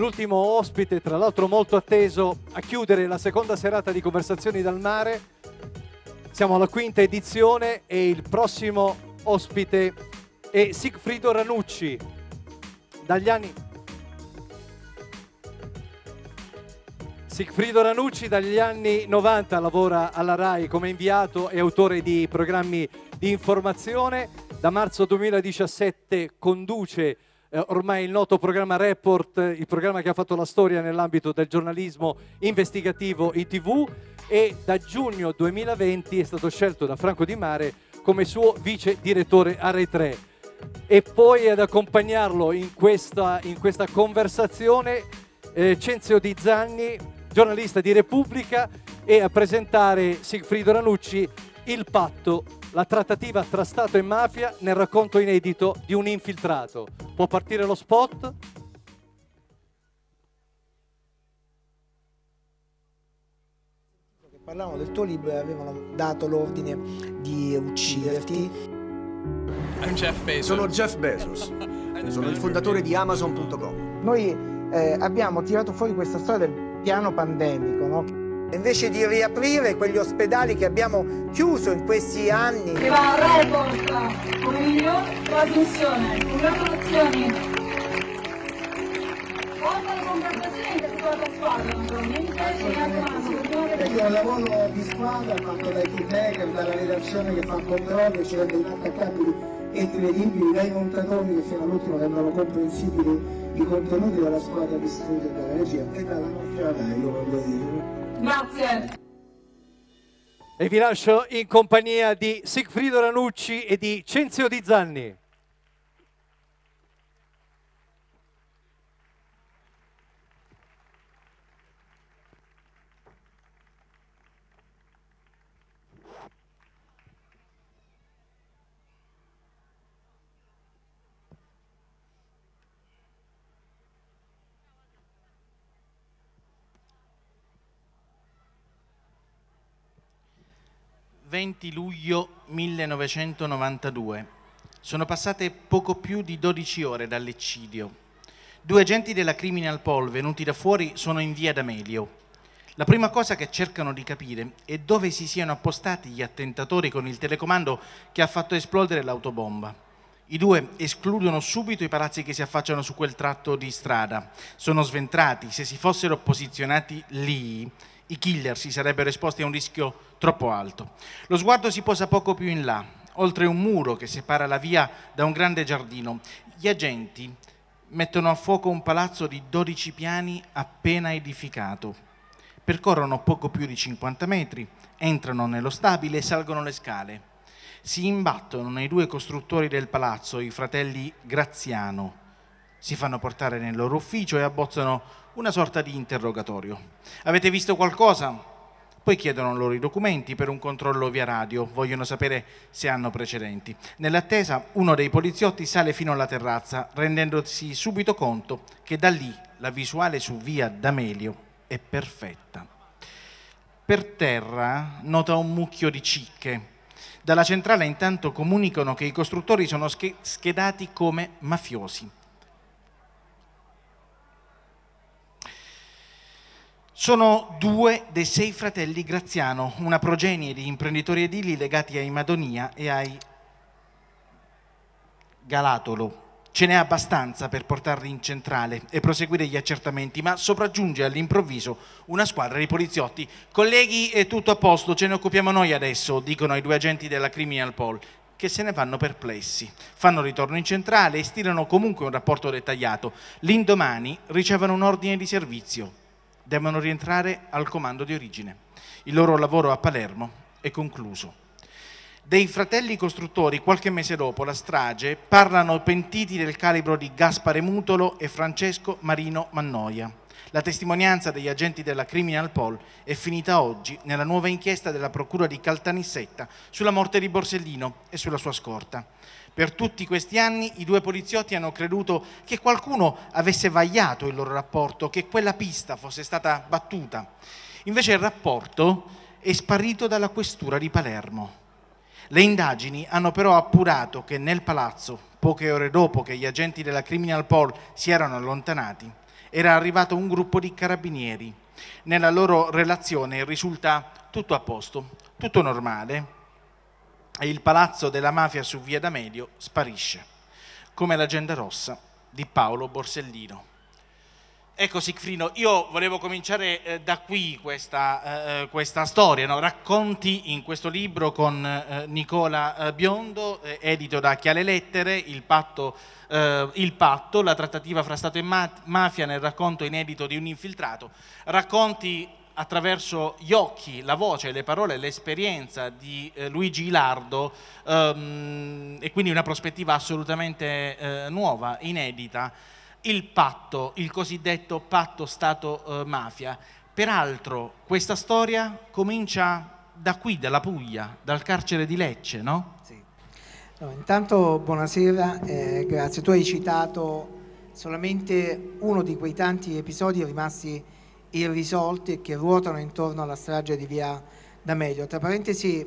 l'ultimo ospite, tra l'altro molto atteso, a chiudere la seconda serata di Conversazioni dal Mare. Siamo alla quinta edizione e il prossimo ospite è Sigfrido Ranucci. Dagli anni... Sigfrido Ranucci dagli anni 90 lavora alla RAI come inviato e autore di programmi di informazione. Da marzo 2017 conduce eh, ormai il noto programma Report, il programma che ha fatto la storia nell'ambito del giornalismo investigativo ITV e da giugno 2020 è stato scelto da Franco Di Mare come suo vice direttore a Rai 3 e poi ad accompagnarlo in questa, in questa conversazione eh, Cenzio Di Zanni, giornalista di Repubblica e a presentare Sigfrido Ranucci il patto la trattativa tra Stato e mafia nel racconto inedito di un infiltrato. Può partire lo spot? Parlavano del tuo libro e avevano dato l'ordine di ucciderti. Jeff Sono Jeff Bezos. Sono il fondatore di Amazon.com. Noi eh, abbiamo tirato fuori questa storia del piano pandemico, no? invece di riaprire quegli ospedali che abbiamo chiuso in questi anni. Che va a record, un miglior trasmissione, congratulazioni. Oltre alle congratulazioni che tutta la squadra, naturalmente, e anche una squadra. Perché è un lavoro di squadra fatto dai feedback, dalla redazione che fa il controlli, ci cioè rende inattaccabili e prevedibili, dai montatori che fino all'ultimo rendono comprensibili i contenuti della squadra di studio della regia e dalla nostra radio, voglio dire. Grazie. E vi lascio in compagnia di Sigfrido Ranucci e di Cenzio Di Zanni. 20 luglio 1992. Sono passate poco più di 12 ore dall'eccidio. Due agenti della Criminal Poll venuti da fuori sono in via D'Amelio. La prima cosa che cercano di capire è dove si siano appostati gli attentatori con il telecomando che ha fatto esplodere l'autobomba. I due escludono subito i palazzi che si affacciano su quel tratto di strada. Sono sventrati, se si fossero posizionati lì, i killer si sarebbero esposti a un rischio troppo alto. Lo sguardo si posa poco più in là, oltre un muro che separa la via da un grande giardino. Gli agenti mettono a fuoco un palazzo di 12 piani appena edificato. Percorrono poco più di 50 metri, entrano nello stabile e salgono le scale. Si imbattono nei due costruttori del palazzo, i fratelli Graziano. Si fanno portare nel loro ufficio e abbozzano una sorta di interrogatorio. Avete visto qualcosa? Poi chiedono loro i documenti per un controllo via radio, vogliono sapere se hanno precedenti. Nell'attesa uno dei poliziotti sale fino alla terrazza, rendendosi subito conto che da lì la visuale su via D'Amelio è perfetta. Per terra nota un mucchio di cicche. Dalla centrale intanto comunicano che i costruttori sono schedati come mafiosi Sono due dei sei fratelli Graziano, una progenie di imprenditori edili legati ai Madonia e ai Galatolo. Ce n'è abbastanza per portarli in centrale e proseguire gli accertamenti, ma sopraggiunge all'improvviso una squadra di poliziotti. Colleghi, è tutto a posto, ce ne occupiamo noi adesso, dicono i due agenti della Criminal Pol, che se ne vanno perplessi. Fanno ritorno in centrale e stilano comunque un rapporto dettagliato. L'indomani ricevono un ordine di servizio devono rientrare al comando di origine. Il loro lavoro a Palermo è concluso. Dei fratelli costruttori, qualche mese dopo la strage, parlano pentiti del calibro di Gaspare Mutolo e Francesco Marino Mannoia. La testimonianza degli agenti della Criminal Pol è finita oggi nella nuova inchiesta della Procura di Caltanissetta sulla morte di Borsellino e sulla sua scorta. Per tutti questi anni i due poliziotti hanno creduto che qualcuno avesse vagliato il loro rapporto, che quella pista fosse stata battuta. Invece il rapporto è sparito dalla questura di Palermo. Le indagini hanno però appurato che nel palazzo, poche ore dopo che gli agenti della Criminal Poll si erano allontanati, era arrivato un gruppo di carabinieri. Nella loro relazione risulta tutto a posto, tutto normale, e il palazzo della mafia su Via D'Amelio sparisce, come l'agenda rossa di Paolo Borsellino. Ecco Sigfrino, io volevo cominciare eh, da qui questa, eh, eh, questa storia, no? racconti in questo libro con eh, Nicola eh, Biondo, eh, edito da Chiale Lettere, il patto, il patto, la trattativa fra Stato e mafia nel racconto inedito di un infiltrato, racconti attraverso gli occhi, la voce, le parole, l'esperienza di eh, Luigi Ilardo ehm, e quindi una prospettiva assolutamente eh, nuova, inedita, il patto, il cosiddetto patto Stato-mafia. Eh, Peraltro questa storia comincia da qui, dalla Puglia, dal carcere di Lecce, no? Sì. No, intanto buonasera, eh, grazie. Tu hai citato solamente uno di quei tanti episodi rimasti irrisolti e che ruotano intorno alla strage di via D'Amelio. Tra parentesi,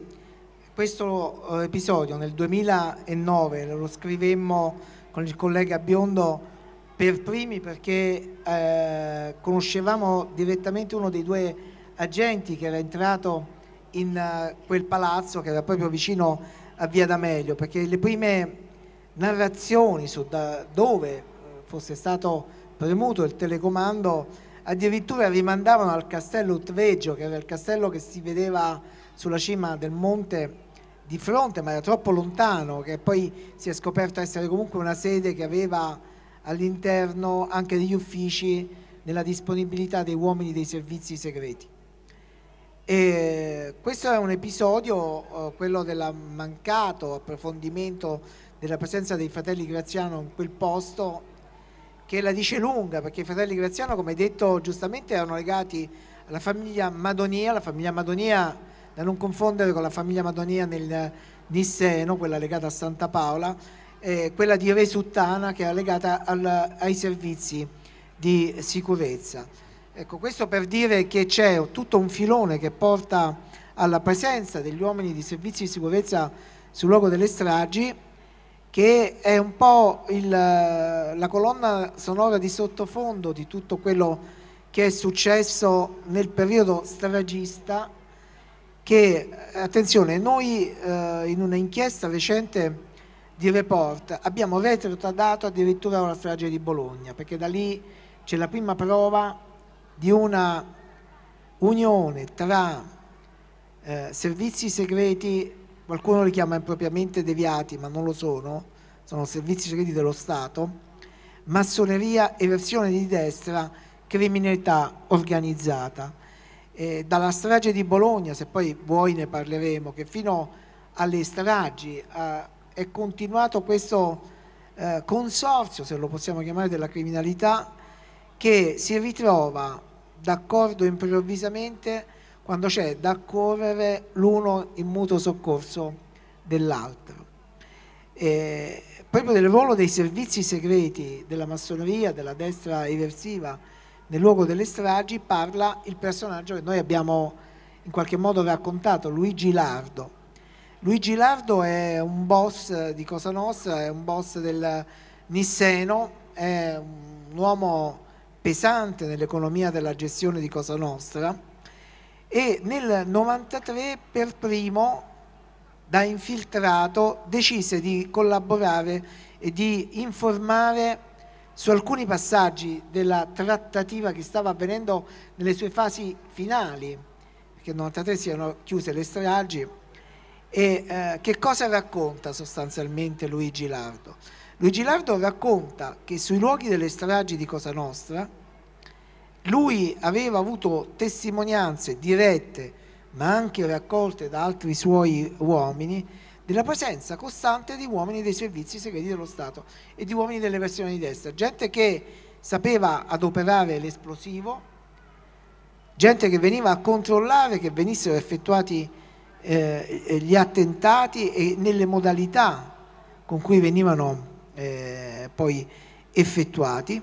questo eh, episodio nel 2009 lo scrivemmo con il collega Biondo per primi perché eh, conoscevamo direttamente uno dei due agenti che era entrato in eh, quel palazzo che era proprio vicino a Via D'Amelio, perché le prime narrazioni su da dove eh, fosse stato premuto il telecomando addirittura rimandavano al castello Utreggio, che era il castello che si vedeva sulla cima del monte di fronte, ma era troppo lontano, che poi si è scoperto essere comunque una sede che aveva all'interno anche degli uffici nella disponibilità dei uomini dei servizi segreti. E questo è un episodio, eh, quello del mancato approfondimento della presenza dei fratelli Graziano in quel posto che la dice lunga, perché i fratelli Graziano, come detto giustamente, erano legati alla famiglia Madonia, la famiglia Madonia da non confondere con la famiglia Madonia nel Nisseno, quella legata a Santa Paola, eh, quella di Re Suttana che era legata al, ai servizi di sicurezza. Ecco, questo per dire che c'è tutto un filone che porta alla presenza degli uomini di servizi di sicurezza sul luogo delle stragi che è un po' il, la colonna sonora di sottofondo di tutto quello che è successo nel periodo stragista che, attenzione, noi eh, in un'inchiesta recente di Report abbiamo retrotradato addirittura la strage di Bologna, perché da lì c'è la prima prova di una unione tra eh, servizi segreti qualcuno li chiama impropriamente deviati, ma non lo sono, sono servizi segreti dello Stato, massoneria, eversione di destra, criminalità organizzata. Eh, dalla strage di Bologna, se poi voi ne parleremo, che fino alle stragi eh, è continuato questo eh, consorzio, se lo possiamo chiamare, della criminalità che si ritrova d'accordo improvvisamente quando c'è da correre l'uno in mutuo soccorso dell'altro. E proprio del ruolo dei servizi segreti della massoneria, della destra eversiva nel luogo delle stragi, parla il personaggio che noi abbiamo in qualche modo raccontato, Luigi Lardo. Luigi Lardo è un boss di Cosa Nostra, è un boss del Nisseno, è un uomo pesante nell'economia della gestione di Cosa Nostra e nel 93 per primo da infiltrato decise di collaborare e di informare su alcuni passaggi della trattativa che stava avvenendo nelle sue fasi finali, perché nel 93 si erano chiuse le stragi, e eh, che cosa racconta sostanzialmente Luigi Lardo? Luigi Lardo racconta che sui luoghi delle stragi di Cosa Nostra, lui aveva avuto testimonianze dirette, ma anche raccolte da altri suoi uomini, della presenza costante di uomini dei servizi segreti dello Stato e di uomini delle versioni di destra, gente che sapeva adoperare l'esplosivo, gente che veniva a controllare che venissero effettuati eh, gli attentati e nelle modalità con cui venivano eh, poi effettuati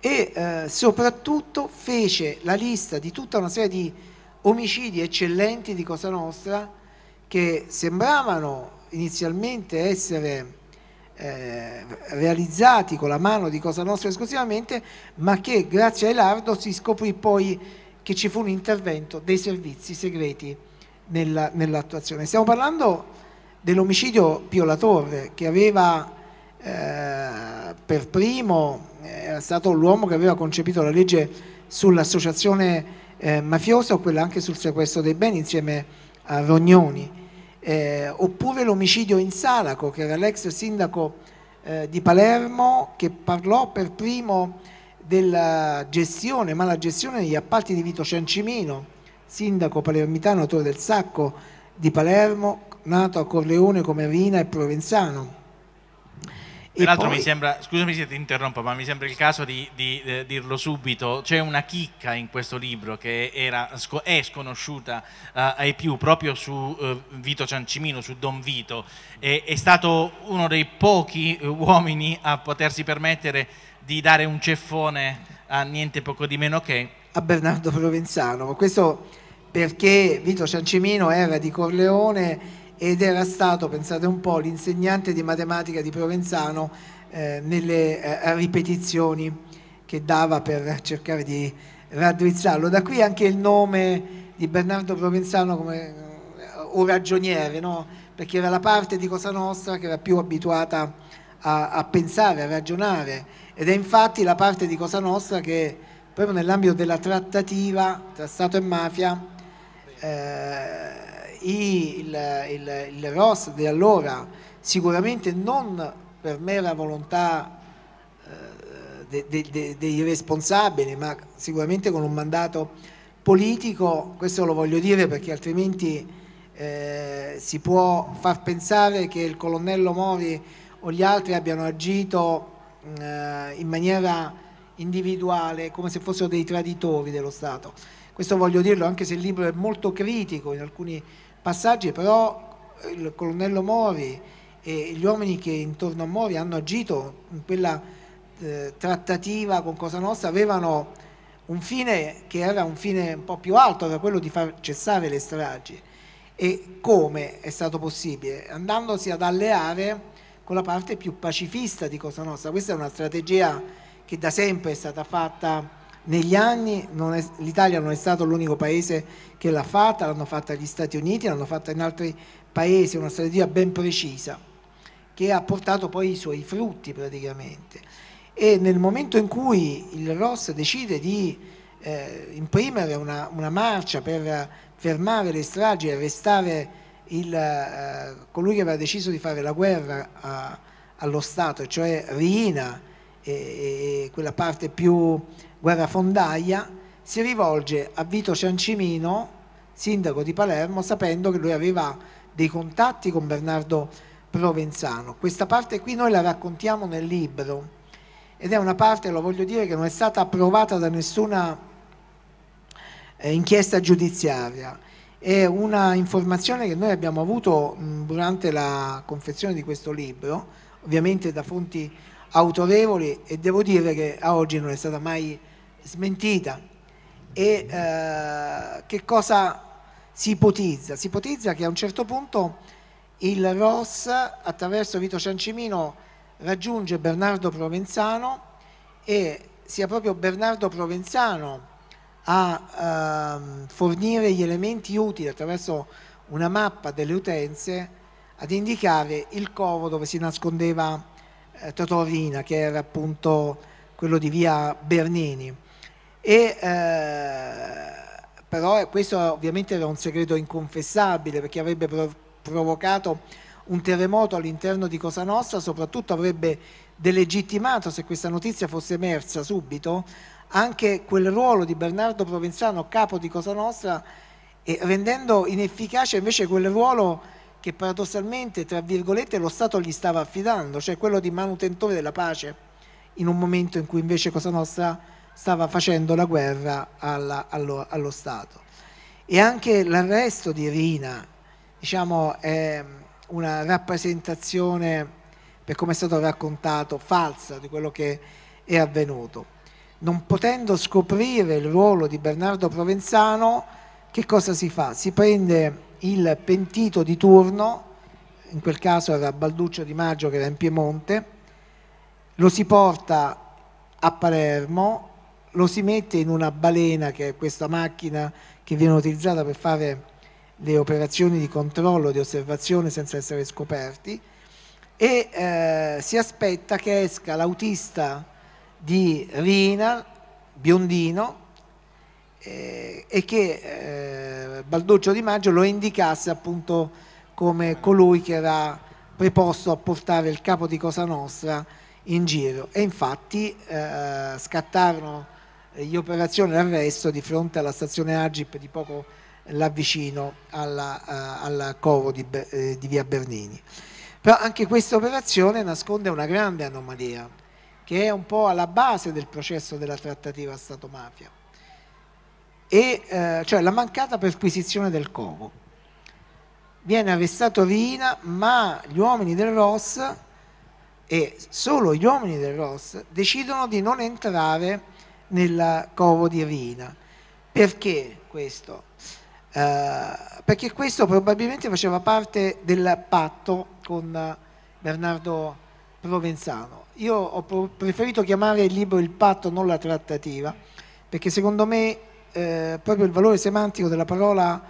e eh, soprattutto fece la lista di tutta una serie di omicidi eccellenti di Cosa Nostra che sembravano inizialmente essere eh, realizzati con la mano di Cosa Nostra esclusivamente, ma che grazie a Elardo si scoprì poi che ci fu un intervento dei servizi segreti nella, nell'attuazione. Stiamo parlando dell'omicidio Pio La Torre che aveva eh, per primo era stato l'uomo che aveva concepito la legge sull'associazione eh, mafiosa o quella anche sul sequestro dei beni insieme a Rognoni, eh, oppure l'omicidio in Salaco che era l'ex sindaco eh, di Palermo che parlò per primo della gestione, mala gestione degli appalti di Vito Ciancimino, sindaco palermitano, autore del sacco di Palermo, nato a Corleone come Rina e Provenzano. Peraltro poi... mi sembra, scusami se ti interrompo, ma mi sembra il caso di, di eh, dirlo subito, c'è una chicca in questo libro che era, è sconosciuta eh, ai più proprio su eh, Vito Ciancimino, su Don Vito, e, è stato uno dei pochi eh, uomini a potersi permettere di dare un ceffone a niente poco di meno che... A Bernardo Provenzano, ma questo perché Vito Ciancimino era di Corleone ed era stato, pensate un po', l'insegnante di matematica di Provenzano eh, nelle eh, ripetizioni che dava per cercare di raddrizzarlo. Da qui anche il nome di Bernardo Provenzano come un eh, ragioniere, no? perché era la parte di Cosa Nostra che era più abituata a, a pensare, a ragionare ed è infatti la parte di Cosa Nostra che proprio nell'ambito della trattativa tra Stato e mafia eh, il, il, il ROS di allora sicuramente non per mera volontà eh, de, de, de, dei responsabili ma sicuramente con un mandato politico, questo lo voglio dire perché altrimenti eh, si può far pensare che il colonnello Mori o gli altri abbiano agito eh, in maniera individuale come se fossero dei traditori dello Stato questo voglio dirlo anche se il libro è molto critico in alcuni passaggi, però eh, il colonnello Mori e gli uomini che intorno a Mori hanno agito in quella eh, trattativa con Cosa Nostra avevano un fine che era un fine un po' più alto, era quello di far cessare le stragi. E come è stato possibile? Andandosi ad alleare con la parte più pacifista di Cosa Nostra. Questa è una strategia che da sempre è stata fatta negli anni l'Italia non è stato l'unico paese che l'ha fatta, l'hanno fatta gli Stati Uniti, l'hanno fatta in altri paesi, una strategia ben precisa che ha portato poi i suoi frutti praticamente. E nel momento in cui il ROS decide di eh, imprimere una, una, marcia per fermare le stragi e arrestare il, eh, colui che aveva deciso di fare la guerra a, allo Stato, cioè Rina, e, e quella parte più guerrafondaia, si rivolge a Vito Ciancimino, sindaco di Palermo, sapendo che lui aveva dei contatti con Bernardo Provenzano. Questa parte qui noi la raccontiamo nel libro ed è una parte, lo voglio dire, che non è stata approvata da nessuna eh, inchiesta giudiziaria. È una informazione che noi abbiamo avuto mh, durante la confezione di questo libro, ovviamente da fonti autorevoli e devo dire che a oggi non è stata mai smentita. E eh, che cosa si ipotizza? Si ipotizza che a un certo punto il ROS attraverso Vito Ciancimino raggiunge Bernardo Provenzano e sia proprio Bernardo Provenzano a eh, fornire gli elementi utili attraverso una mappa delle utenze ad indicare il covo dove si nascondeva eh, Totorina, che era appunto quello di via Bernini. E, eh, però eh, questo ovviamente era un segreto inconfessabile perché avrebbe prov- provocato un terremoto all'interno di Cosa Nostra, soprattutto avrebbe delegittimato, se questa notizia fosse emersa subito, anche quel ruolo di Bernardo Provenzano, capo di Cosa Nostra, e rendendo inefficace invece quel ruolo che paradossalmente, tra virgolette, lo Stato gli stava affidando, cioè quello di manutentore della pace, in un momento in cui invece Cosa Nostra stava facendo la guerra alla, allo, allo, Stato. E anche l'arresto di Rina diciamo, è una rappresentazione, per come è stato raccontato, falsa di quello che è avvenuto. Non potendo scoprire il ruolo di Bernardo Provenzano, che cosa si fa? Si prende il pentito di turno, in quel caso era Balduccio Di Maggio che era in Piemonte, lo si porta a Palermo lo si mette in una balena che è questa macchina che viene utilizzata per fare le operazioni di controllo, di osservazione senza essere scoperti e eh, si aspetta che esca l'autista di Rina, biondino, eh, e che eh, Balduccio Di Maggio lo indicasse appunto come colui che era preposto a portare il capo di Cosa Nostra in giro e infatti eh, scattarono eh, gli operazioni d'arresto di fronte alla stazione Agip di poco là vicino alla, eh, alla Covo di, eh, di via Bernini. Però anche questa operazione nasconde una grande anomalia che è un po' alla base del processo della trattativa Stato-mafia, e, eh, cioè la mancata perquisizione del Covo. Viene arrestato Rina, ma gli uomini del ROS e solo gli uomini del ROS decidono di non entrare nella covo di Rina. Perché questo? Eh, perché questo probabilmente faceva parte del patto con Bernardo Provenzano. Io ho preferito chiamare il libro Il patto, non la trattativa, perché secondo me eh, proprio il valore semantico della parola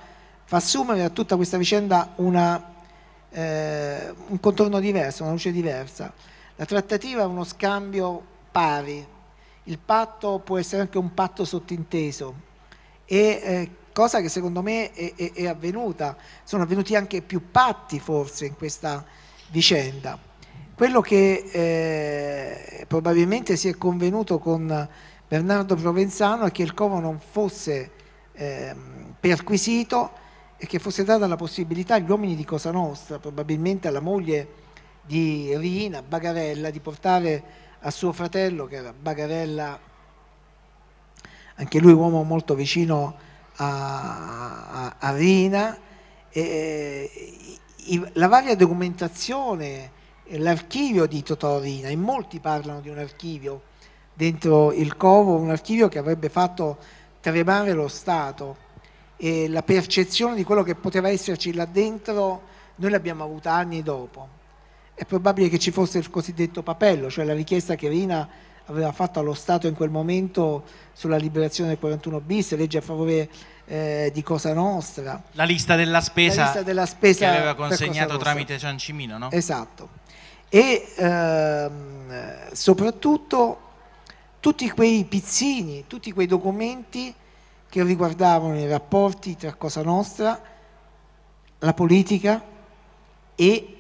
fa assumere a tutta questa vicenda una, eh, un contorno diverso, una luce diversa. La trattativa è uno scambio pari, il patto può essere anche un patto sottinteso e eh, cosa che secondo me è, è, è, avvenuta, sono avvenuti anche più patti forse in questa vicenda. Quello che eh, probabilmente si è convenuto con Bernardo Provenzano è che il covo non fosse eh, perquisito e che fosse data la possibilità agli uomini di Cosa Nostra, probabilmente alla moglie di Rina, Bagarella, di portare a suo fratello che era Bagarella, anche lui uomo molto vicino a, a, a Rina. E, i, la varia documentazione, l'archivio di Totò Rina, in molti parlano di un archivio dentro il covo, un archivio che avrebbe fatto tremare lo Stato e la percezione di quello che poteva esserci là dentro noi l'abbiamo avuta anni dopo è probabile che ci fosse il cosiddetto papello, cioè la richiesta che Rina aveva fatto allo Stato in quel momento sulla liberazione del 41 bis, legge a favore eh, di Cosa Nostra. La lista della spesa, lista della spesa che aveva consegnato tramite Ciancimino, no? Esatto. E ehm, soprattutto tutti quei pizzini, tutti quei documenti che riguardavano i rapporti tra Cosa Nostra, la politica e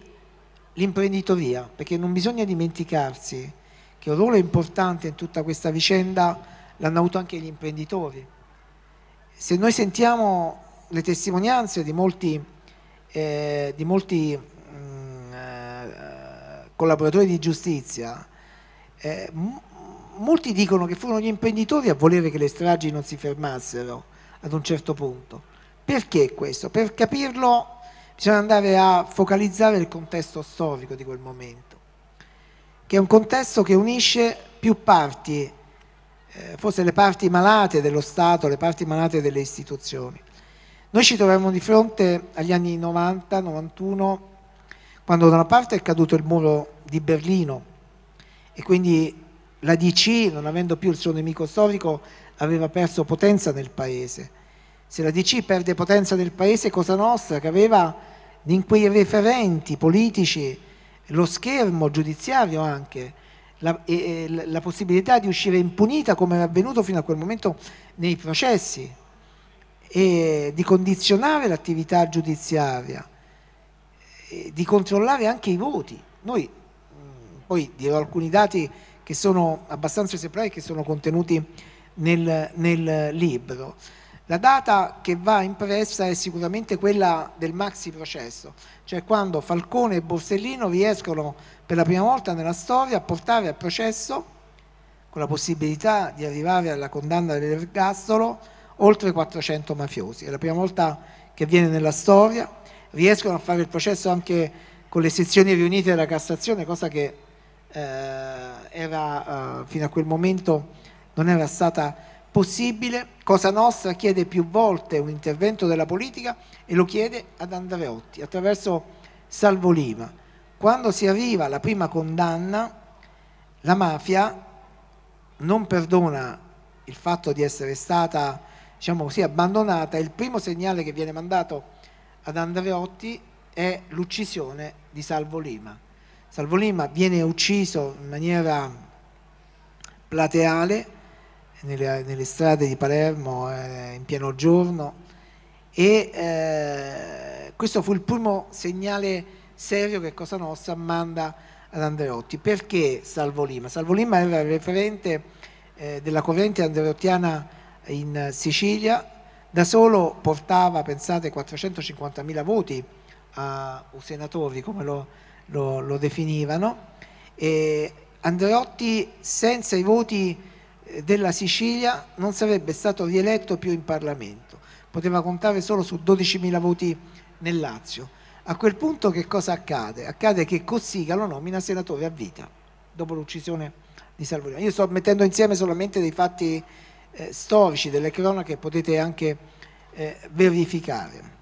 l'imprenditoria, perché non bisogna dimenticarsi che un ruolo importante in tutta questa vicenda l'hanno avuto anche gli imprenditori. Se noi sentiamo le testimonianze di molti, eh, di molti mh, mm, eh, collaboratori di giustizia, eh, molti dicono che furono gli imprenditori a volere che le stragi non si fermassero ad un certo punto. Perché questo? Per capirlo bisogna andare a focalizzare il contesto storico di quel momento, che è un contesto che unisce più parti, eh, forse le parti malate dello Stato, le parti malate delle istituzioni. Noi ci troviamo di fronte agli anni 90, 91, quando da una parte è caduto il muro di Berlino e quindi la DC, non avendo più il suo nemico storico, aveva perso potenza nel paese se la DC perde potenza nel paese, Cosa Nostra, che aveva in quei referenti politici lo schermo giudiziario anche, la, e, e, la possibilità di uscire impunita come era avvenuto fino a quel momento nei processi e di condizionare l'attività giudiziaria, di controllare anche i voti. Noi poi dirò alcuni dati che sono abbastanza esemplari che sono contenuti nel, nel libro. La data che va impressa è sicuramente quella del maxi processo, cioè quando Falcone e Borsellino riescono per la prima volta nella storia a portare a processo, con la possibilità di arrivare alla condanna dell'ergastolo, oltre 400 mafiosi. È la prima volta che avviene nella storia, riescono a fare il processo anche con le sezioni riunite della Cassazione, cosa che eh, era, eh, fino a quel momento non era stata possibile, Cosa Nostra chiede più volte un intervento della politica e lo chiede ad Andreotti attraverso Salvo Lima. Quando si arriva alla prima condanna, la mafia non perdona il fatto di essere stata diciamo così, abbandonata. Il primo segnale che viene mandato ad Andreotti è l'uccisione di Salvo Lima. Salvo Lima viene ucciso in maniera plateale nelle, nelle strade di Palermo eh, in pieno giorno e eh, questo fu il primo segnale serio che Cosa Nostra manda ad Andreotti. Perché Salvo Lima? Salvo Lima era il referente eh, della corrente andreottiana in Sicilia, da solo portava, pensate, 450.000 voti a senatori, come lo, lo, lo definivano, e Andreotti senza i voti della Sicilia non sarebbe stato rieletto più in Parlamento, poteva contare solo su 12.000 voti nel Lazio. A quel punto che cosa accade? Accade che Cossiga lo nomina senatore a vita dopo l'uccisione di Salvini. Io sto mettendo insieme solamente dei fatti eh, storici, delle cronache che potete anche eh, verificare.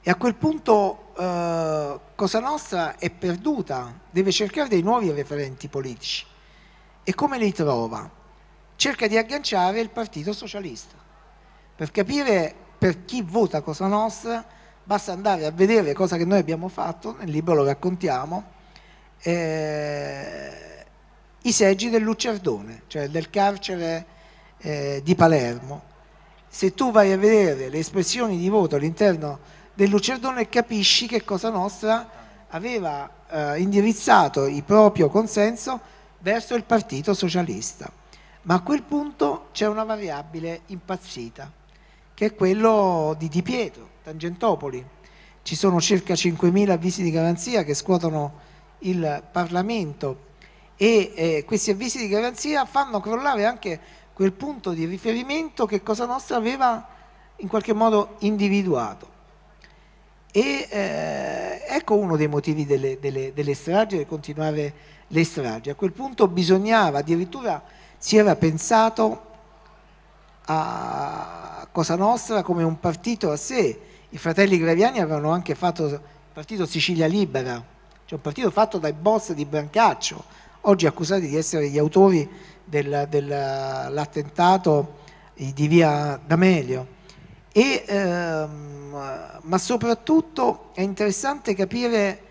E a quel punto eh, Cosa Nostra è perduta, deve cercare dei nuovi referenti politici e come li trova? Cerca di agganciare il Partito Socialista. Per capire per chi vota Cosa Nostra basta andare a vedere cosa che noi abbiamo fatto, nel libro lo raccontiamo, eh, i seggi del Luciardone, cioè del carcere eh, di Palermo. Se tu vai a vedere le espressioni di voto all'interno del Luciardone capisci che Cosa Nostra aveva eh, indirizzato il proprio consenso verso il Partito Socialista. Ma a quel punto c'è una variabile impazzita, che è quello di Di Pietro, Tangentopoli. Ci sono circa 5.000 avvisi di garanzia che scuotono il Parlamento e eh, questi avvisi di garanzia fanno crollare anche quel punto di riferimento che Cosa Nostra aveva in qualche modo individuato. E eh, ecco uno dei motivi delle, delle, delle stragi del continuare a le stragi. A quel punto bisognava, addirittura si era pensato a Cosa Nostra come un partito a sé. I fratelli Graviani avevano anche fatto il partito Sicilia Libera, cioè un partito fatto dai boss di Brancaccio, oggi accusati di essere gli autori dell'attentato di via D'Amelio. E, ehm, ma soprattutto è interessante capire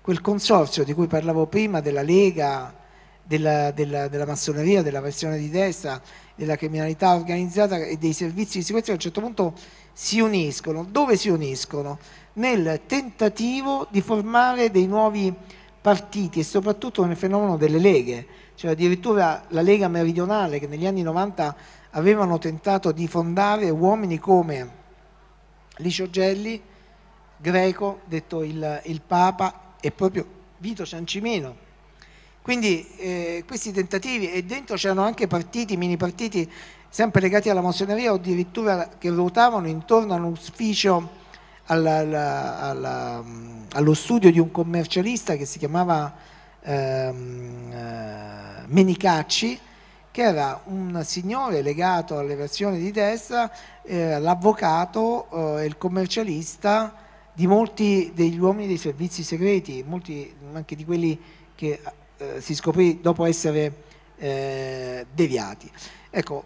quel consorzio di cui parlavo prima, della Lega, della, della, della massoneria, della versione di destra, della criminalità organizzata e dei servizi di sicurezza a un certo punto si uniscono. Dove si uniscono? Nel tentativo di formare dei nuovi partiti e soprattutto nel fenomeno delle leghe, cioè addirittura la Lega Meridionale che negli anni 90 avevano tentato di fondare uomini come Licio Gelli, Greco, detto il, il Papa, è proprio Vito Ciancimino. Quindi eh, questi tentativi, e dentro c'erano anche partiti, mini partiti, sempre legati alla massoneria o addirittura che ruotavano intorno all'ufficio, alla, alla, alla, mm, allo studio di un commercialista che si chiamava ehm, eh, Menicacci, che era un signore legato alle versioni di destra, eh, l'avvocato eh, e il commercialista di molti degli uomini dei servizi segreti, molti anche di quelli che eh, si scoprì dopo essere eh, deviati. Ecco,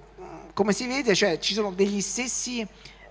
come si vede cioè, ci sono degli stessi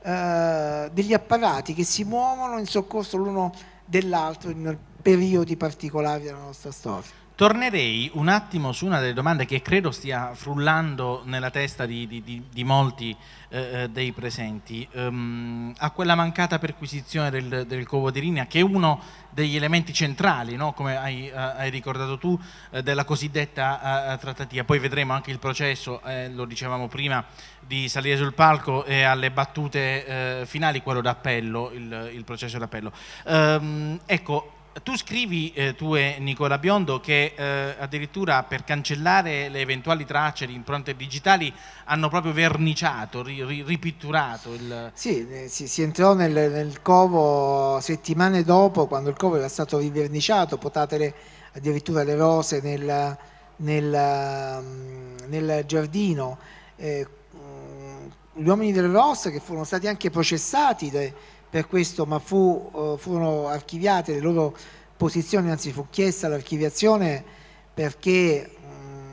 eh, degli apparati che si muovono in soccorso l'uno dell'altro in periodi particolari della nostra storia. Tornerei un attimo su una delle domande che credo stia frullando nella testa di, di, di molti eh, eh, dei presenti, um, a quella mancata perquisizione del, del covo di linea, che è uno degli elementi centrali, no? come hai, uh, hai, ricordato tu, uh, della cosiddetta uh, trattativa. Poi vedremo anche il processo, eh, lo dicevamo prima, di salire sul palco e alle battute finali, quello d'appello, il, il processo d'appello. Um, ecco, tu scrivi, eh, tu e Nicola Biondo, che eh, addirittura per cancellare le eventuali tracce di impronte digitali hanno proprio verniciato, ri, ri, ripitturato. Il... Sì, eh, si, si, entrò nel, nel, covo settimane dopo, quando il covo era stato riverniciato, potate addirittura le rose nel, nel, mm, nel giardino. Eh, mm, gli uomini delle rose che furono stati anche processati. De, per questo, ma fu, uh, furono archiviate le loro posizioni, anzi fu chiesta l'archiviazione perché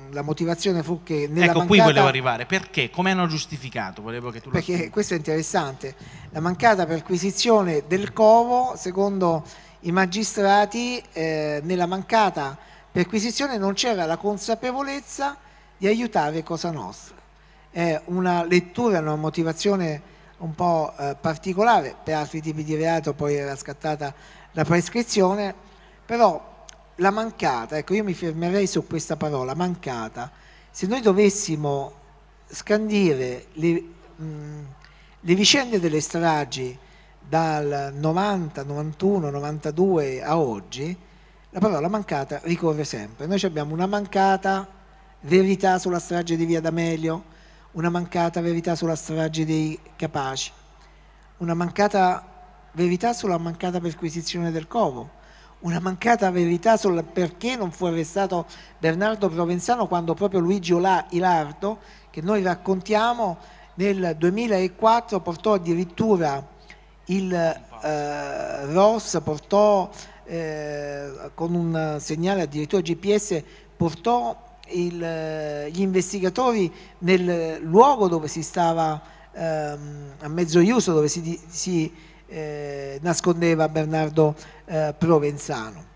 mh, la motivazione fu che nella ecco, mancata... qui volevo arrivare, perché? Come hanno giustificato? Volevo che tu perché lo... questo è interessante, la mancata perquisizione del covo, secondo i magistrati, eh, nella mancata perquisizione non c'era la consapevolezza di aiutare Cosa Nostra. È una lettura, una motivazione un po' eh, particolare, per altri tipi di reato poi era scattata la prescrizione, però la mancata, ecco io mi fermerei su questa parola, mancata, se noi dovessimo scandire le, mh, le vicende delle stragi dal 90, 91, 92 a oggi, la parola mancata ricorre sempre. Noi abbiamo una mancata verità sulla strage di Via D'Amelio, una mancata verità sulla strage dei capaci, una mancata verità sulla mancata perquisizione del covo, una mancata verità sul perché non fu arrestato Bernardo Provenzano quando proprio Luigi Ola, Ilardo, che noi raccontiamo, nel 2004 portò addirittura il eh, ROS, portò eh, con un segnale addirittura GPS, portò il, eh, gli investigatori nel luogo dove si stava ehm, a mezzo Iuso, dove si, si eh, nascondeva Bernardo eh, Provenzano.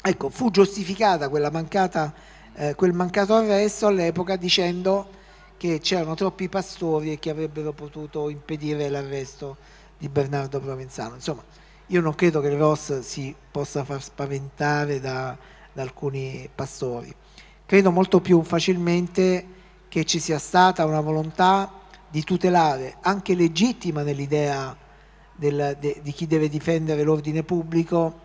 Ecco, fu giustificata mancata, eh, quel mancato arresto all'epoca dicendo che c'erano troppi pastori e che avrebbero potuto impedire l'arresto di Bernardo Provenzano. Insomma, io non credo che il Ross si possa far spaventare da, da alcuni pastori credo molto più facilmente che ci sia stata una volontà di tutelare, anche legittima nell'idea del, de, di chi deve difendere l'ordine pubblico,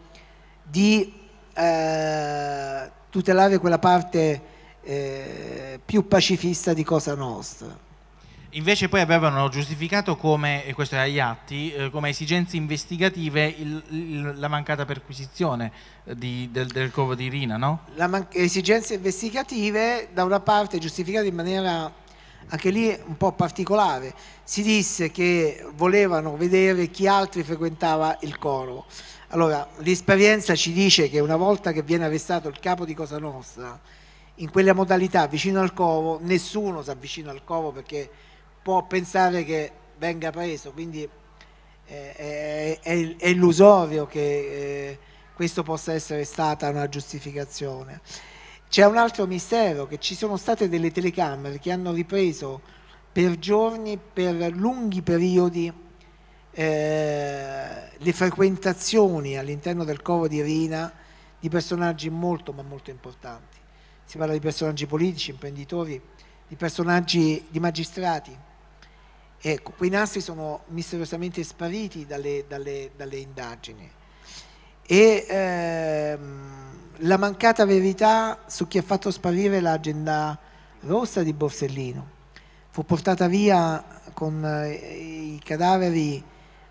di eh, tutelare quella parte eh, più pacifista di Cosa Nostra. Invece poi avevano giustificato come, e questo è agli atti, eh, come esigenze investigative il, il, la mancata perquisizione eh, di, del, del, covo di Rina, no? esigenze investigative da una parte giustificate in maniera anche lì un po' particolare. Si disse che volevano vedere chi altri frequentava il corvo. Allora, l'esperienza ci dice che una volta che viene arrestato il capo di Cosa Nostra, in quella modalità vicino al covo, nessuno si avvicina al covo perché può pensare che venga preso, quindi eh, è, è, è, illusorio che eh, questo possa essere stata una giustificazione. C'è un altro mistero, che ci sono state delle telecamere che hanno ripreso per giorni, per lunghi periodi, eh, le frequentazioni all'interno del coro di Rina di personaggi molto ma molto importanti. Si parla di personaggi politici, imprenditori, di personaggi di magistrati. Ecco, quei nastri sono misteriosamente spariti dalle, dalle, dalle indagini e ehm, la mancata verità su chi ha fatto sparire l'agenda rossa di Borsellino fu portata via con eh, i cadaveri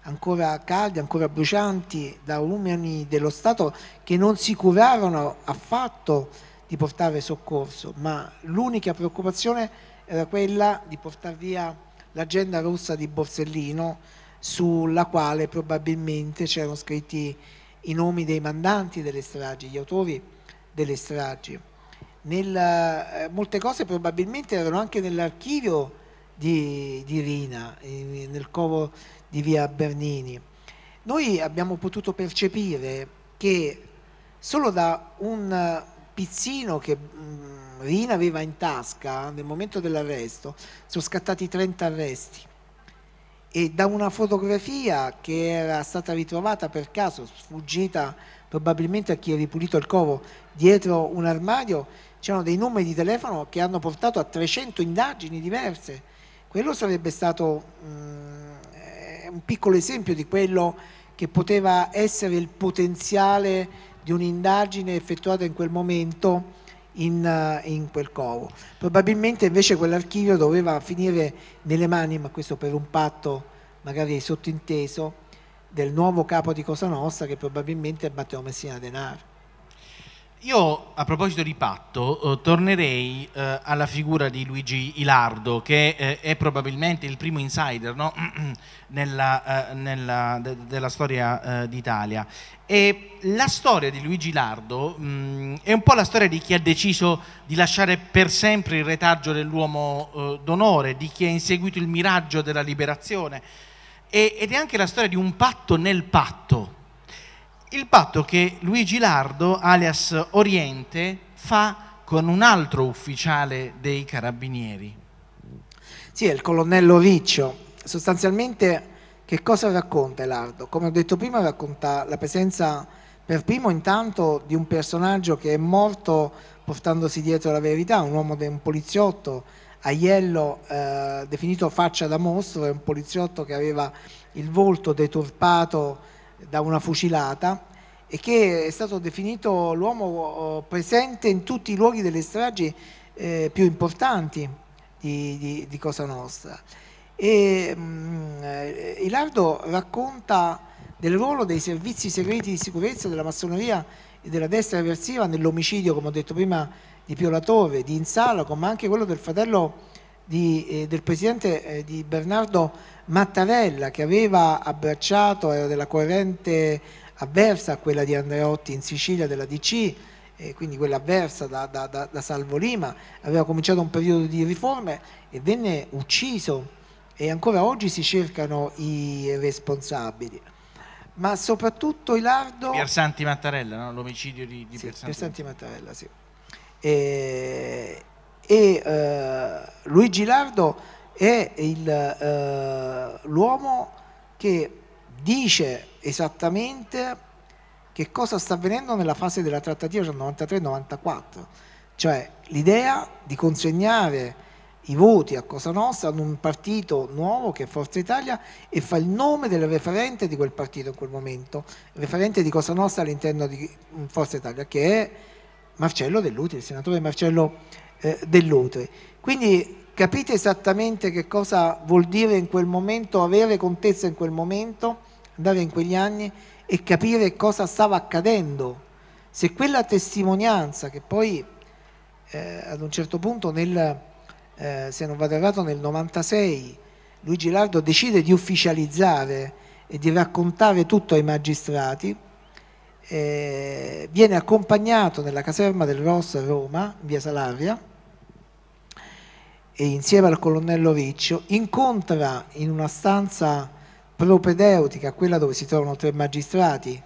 ancora caldi, ancora brucianti da umani dello Stato che non si curarono affatto di portare soccorso, ma l'unica preoccupazione era quella di portare via l'agenda rossa di Borsellino sulla quale probabilmente c'erano scritti i nomi dei mandanti delle stragi, gli autori delle stragi. Nel, eh, molte cose probabilmente erano anche nell'archivio di, di Rina, in, nel covo di via Bernini. Noi abbiamo potuto percepire che solo da un pizzino che mh, mm, Rina aveva in tasca nel momento dell'arresto, sono scattati 30 arresti e da una fotografia che era stata ritrovata per caso, sfuggita probabilmente a chi ha ripulito il covo dietro un armadio, c'erano dei numeri di telefono che hanno portato a 300 indagini diverse. Quello sarebbe stato mh, mm, un piccolo esempio di quello che poteva essere il potenziale di un'indagine effettuata in quel momento in, eh, in quel covo. Probabilmente invece quell'archivio doveva finire nelle mani, ma questo per un patto magari sottinteso, del nuovo capo di Cosa Nostra che probabilmente è Matteo Messina Denaro. Io a proposito di patto eh, tornerei eh, alla figura di Luigi Ilardo che eh, è probabilmente il primo insider no? nella, eh, nella, de, della storia eh, d'Italia. E la storia di Luigi Ilardo mh, mm, è un po' la storia di chi ha deciso di lasciare per sempre il retaggio dell'uomo eh, d'onore, di chi ha inseguito il miraggio della liberazione e, ed è anche la storia di un patto nel patto il patto che Luigi Lardo, alias Oriente, fa con un altro ufficiale dei carabinieri. Sì, è il colonnello Riccio. Sostanzialmente che cosa racconta Lardo? Come ho detto prima racconta la presenza per primo intanto di un personaggio che è morto portandosi dietro la verità, un uomo, un poliziotto, Aiello eh, definito faccia da mostro, è un poliziotto che aveva il volto deturpato da una fucilata e che è stato definito l'uomo eh, presente in tutti i luoghi delle stragi eh, più importanti di, di, di, Cosa Nostra. E, mh, mm, eh, Ilardo racconta del ruolo dei servizi segreti di sicurezza della massoneria e della destra reversiva nell'omicidio, come ho detto prima, di Pio Latore, di Insalaco, ma anche quello del fratello di, eh, del presidente eh, di Bernardo Mattarella che aveva abbracciato, era della corrente avversa a quella di Andreotti in Sicilia della DC, eh, quindi quella avversa da, da, da, da, Salvo Lima, aveva cominciato un periodo di riforme e venne ucciso e ancora oggi si cercano i responsabili. Ma soprattutto Ilardo... Piersanti Mattarella, no? l'omicidio di, di sì, Piersanti. Mattarella, sì. E, e eh, Luigi Lardo è eh, l'uomo eh, che dice esattamente che cosa sta avvenendo nella fase della trattativa tra cioè 93-94, cioè l'idea di consegnare i voti a Cosa Nostra ad un partito nuovo che è Forza Italia e fa il nome del referente di quel partito in quel momento, referente di Cosa Nostra all'interno di mm, Forza Italia, che è Marcello Dell'Utile, il senatore Marcello eh, dell'otre. Quindi capite esattamente che cosa vuol dire in quel momento, avere contezza in quel momento, andare in quegli anni e capire cosa stava accadendo. Se quella testimonianza che poi eh, ad un certo punto nel, eh, se non vado errato, nel 96 Luigi Lardo decide di ufficializzare e di raccontare tutto ai magistrati, eh, viene accompagnato nella caserma del Ross a Roma, in via Salaria, e insieme al colonnello Riccio incontra in una stanza propedeutica, quella dove si trovano tre magistrati,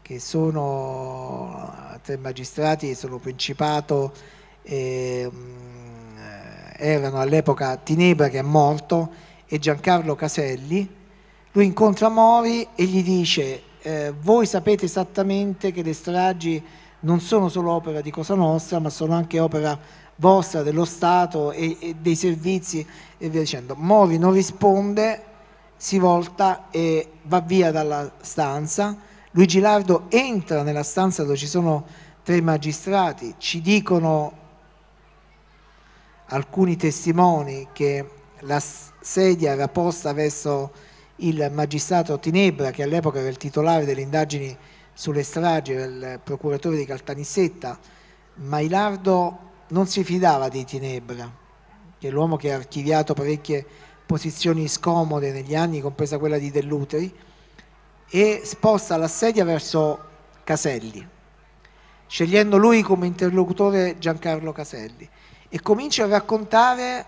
che sono tre magistrati, sono principato, eh, erano all'epoca Tinebra che è morto e Giancarlo Caselli, lui incontra Mori e gli dice eh, voi sapete esattamente che le stragi non sono solo opera di Cosa Nostra ma sono anche opera vostra, dello Stato e, e dei servizi e via dicendo. Mori non risponde, si volta e va via dalla stanza. Luigi Lardo entra nella stanza dove ci sono tre magistrati, ci dicono alcuni testimoni che la sedia era posta verso il magistrato Tinebra, che all'epoca era il titolare delle indagini sulle stragi il procuratore di Caltanissetta, ma Mailardo non si fidava di Tinebra, che è l'uomo che ha archiviato parecchie posizioni scomode negli anni, compresa quella di Dell'Uteri, e sposta la sedia verso Caselli, scegliendo lui come interlocutore Giancarlo Caselli, e comincia a raccontare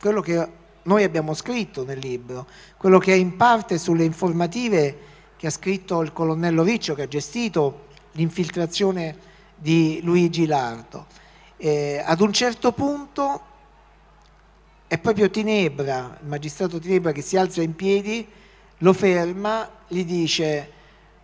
quello che noi abbiamo scritto nel libro, quello che è in parte sulle informative che ha scritto il colonnello Riccio, che ha gestito l'infiltrazione di Luigi Lardo eh, ad un certo punto è proprio Tinebra, il magistrato Tinebra che si alza in piedi, lo ferma, gli dice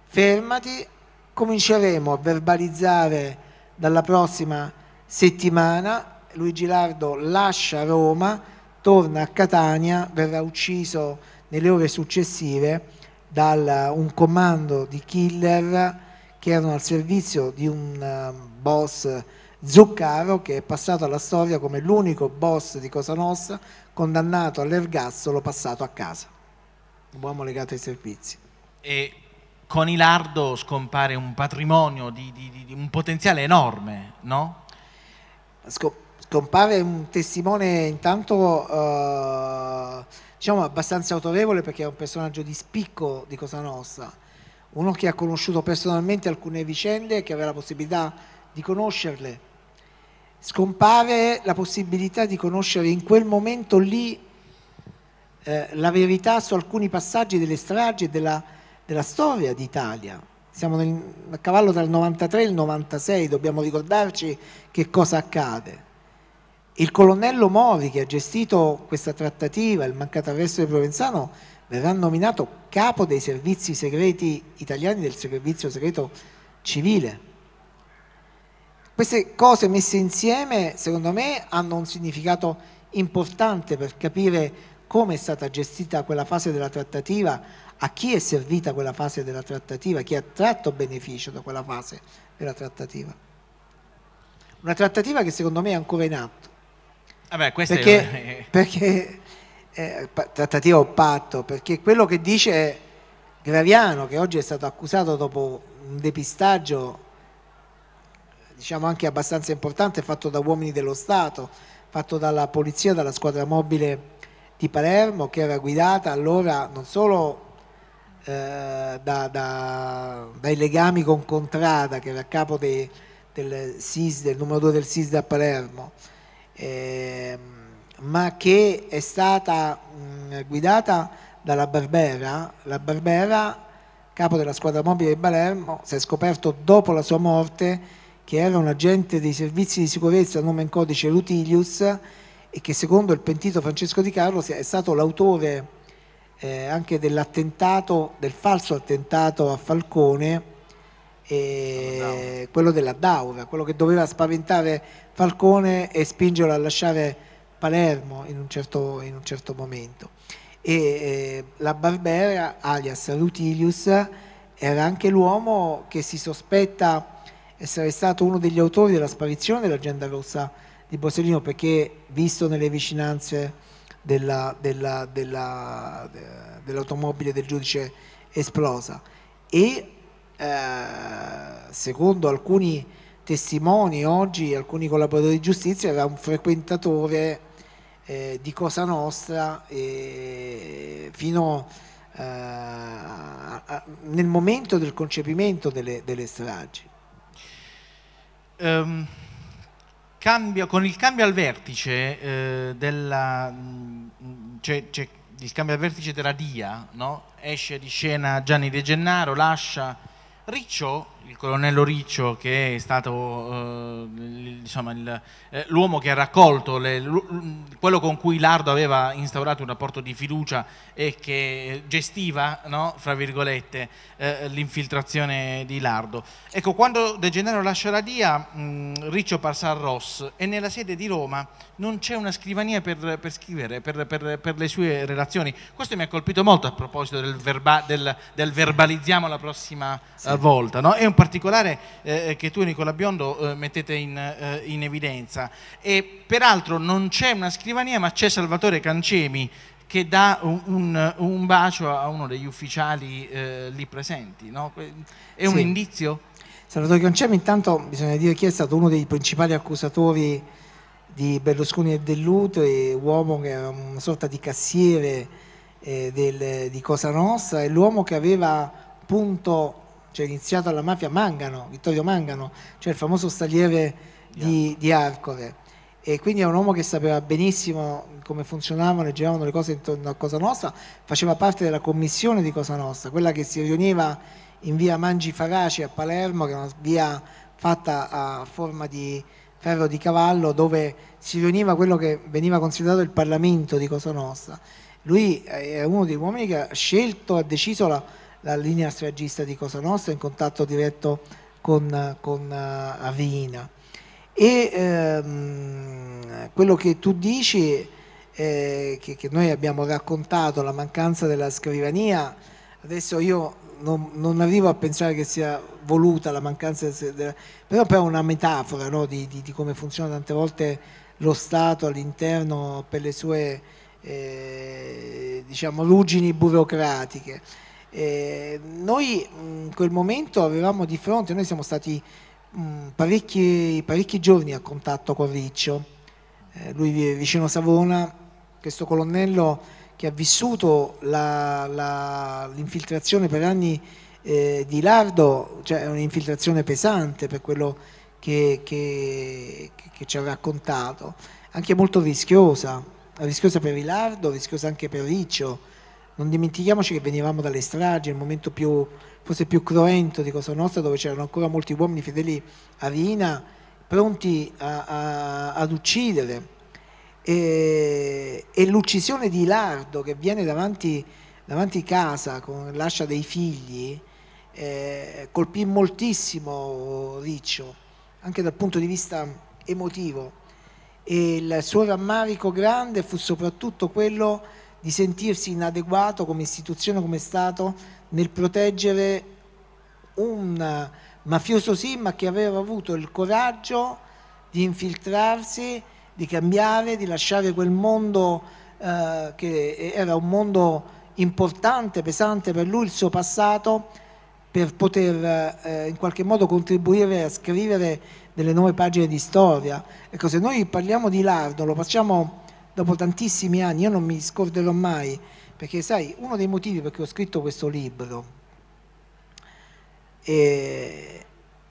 fermati, cominceremo a verbalizzare dalla prossima settimana, Luigi Gilardo lascia Roma, torna a Catania, verrà ucciso nelle ore successive da un comando di killer che erano al servizio di un eh, boss Zuccaro che è passato alla storia come l'unico boss di Cosa Nostra condannato all'ergastolo passato a casa, un uomo legato ai servizi. E con Ilardo scompare un patrimonio di, di, di un potenziale enorme, no? scompare un testimone intanto eh, diciamo abbastanza autorevole perché è un personaggio di spicco di Cosa Nostra, uno che ha conosciuto personalmente alcune vicende, che aveva la possibilità di conoscerle scompare la possibilità di conoscere in quel momento lì eh, la verità su alcuni passaggi delle stragi e della, della storia d'Italia. Siamo nel, a cavallo tra il 93 e il 96, dobbiamo ricordarci che cosa accade. Il colonnello Mori, che ha gestito questa trattativa, il mancato arresto di Provenzano, verrà nominato capo dei servizi segreti italiani del servizio segreto civile queste cose messe insieme, secondo me, hanno un significato importante per capire come è stata gestita quella fase della trattativa, a chi è servita quella fase della trattativa, chi ha tratto beneficio da quella fase della trattativa. Una trattativa che secondo me è ancora in atto. Vabbè, perché, è... perché eh, trattativa o patto, perché quello che dice Graviano, che oggi è stato accusato dopo un depistaggio diciamo anche abbastanza importante fatto da uomini dello Stato, fatto dalla polizia, dalla squadra mobile di Palermo che era guidata allora non solo eh, da, da, dai legami con Contrada che era a capo de, del, SIS, del numero 2 del SIS da Palermo, eh, ma che è stata mh, guidata dalla Barbera, la Barbera capo della squadra mobile di Palermo si è scoperto dopo la sua morte che era un agente dei servizi di sicurezza a nome in codice Rutilius e che secondo il pentito Francesco Di Carlo è stato l'autore eh, anche dell'attentato, del falso attentato a Falcone, eh, quello della Daura, quello che doveva spaventare Falcone e spingerlo a lasciare Palermo in un certo, in un certo momento. E eh, la Barbera, alias Rutilius, era anche l'uomo che si sospetta essere stato uno degli autori della sparizione dell'agenda rossa di Borsellino perché visto nelle vicinanze dell'automobile della, della, dell del giudice esplosa e eh, secondo alcuni testimoni oggi, alcuni collaboratori di giustizia, era un frequentatore eh, di Cosa Nostra eh, fino a, a, nel momento del concepimento delle, delle stragi ehm, cambia, con il cambio al vertice eh, della... Mm, cioè, cioè, il cambio al vertice della DIA, no? esce di scena Gianni De Gennaro, lascia Riccio il colonnello Riccio che è stato eh, eh l'uomo che ha raccolto le, quello con cui Lardo aveva instaurato un rapporto di fiducia e che gestiva, no, fra virgolette, eh, l'infiltrazione di Lardo. Ecco, quando De Gennaro lascia la DIA, mh, mm, Riccio passa a Ross e nella sede di Roma non c'è una scrivania per, per scrivere, per, per, per, le sue relazioni. Questo mi ha colpito molto a proposito del, verba, del, del verbalizziamo la prossima sì. Eh, volta. No? È un particolare eh, eh, che tu e Nicola Biondo eh, mettete in, eh, in evidenza. E peraltro non c'è una scrivania ma c'è Salvatore Cancemi che dà un, un, un, bacio a uno degli ufficiali eh, lì presenti. No? È un sì. indizio? Salvatore Cancemi, intanto bisogna dire chi è stato uno dei principali accusatori di Berlusconi e Dell'Uto, e uomo che era una sorta di cassiere eh, del, di Cosa Nostra, e l'uomo che aveva appunto cioè iniziato alla mafia Mangano, Vittorio Mangano, cioè il famoso stagliere di, di Arcore. E quindi è un uomo che sapeva benissimo come funzionavano e giravano le cose intorno a Cosa Nostra, faceva parte della commissione di Cosa Nostra, quella che si riuniva in via Mangi Faraci a Palermo, che è una via fatta a forma di ferro di cavallo, dove si riuniva quello che veniva considerato il Parlamento di Cosa Nostra. Lui è uno degli uomini che ha scelto, ha deciso la la linea stragista di Cosa Nostra in contatto diretto con, con eh, Avina. E ehm, quello che tu dici, eh, che, che, noi abbiamo raccontato, la mancanza della scrivania, adesso io non, non arrivo a pensare che sia voluta la mancanza, della, però è una metafora no, di, di, di come funziona tante volte lo Stato all'interno per le sue eh, diciamo, ruggini burocratiche. Eh, noi mm, in quel momento avevamo di fronte, noi siamo stati mh, mm, parecchi, parecchi, giorni a contatto con Riccio, eh, lui vive vicino a Savona, questo colonnello che ha vissuto la, la, l'infiltrazione per anni eh, di Lardo, cioè un'infiltrazione pesante per quello che, che, che ci ha raccontato, anche molto rischiosa, rischiosa per Rilardo, rischiosa anche per Riccio non dimentichiamoci che venivamo dalle stragi, il momento più, forse più cruento di Cosa Nostra, dove c'erano ancora molti uomini fedeli a Rina, pronti a, a, ad uccidere. E, e, l'uccisione di Lardo che viene davanti, davanti casa con l'ascia dei figli eh, colpì moltissimo Riccio, anche dal punto di vista emotivo. E il suo rammarico grande fu soprattutto quello di sentirsi inadeguato come istituzione, come Stato, nel proteggere un mafioso sì, ma che aveva avuto il coraggio di infiltrarsi, di cambiare, di lasciare quel mondo eh, che era un mondo importante, pesante per lui, il suo passato, per poter eh, in qualche modo contribuire a scrivere delle nuove pagine di storia. Ecco, se noi parliamo di Lardo, lo facciamo dopo tantissimi anni, io non mi scorderò mai, perché sai, uno dei motivi perché ho scritto questo libro è, eh,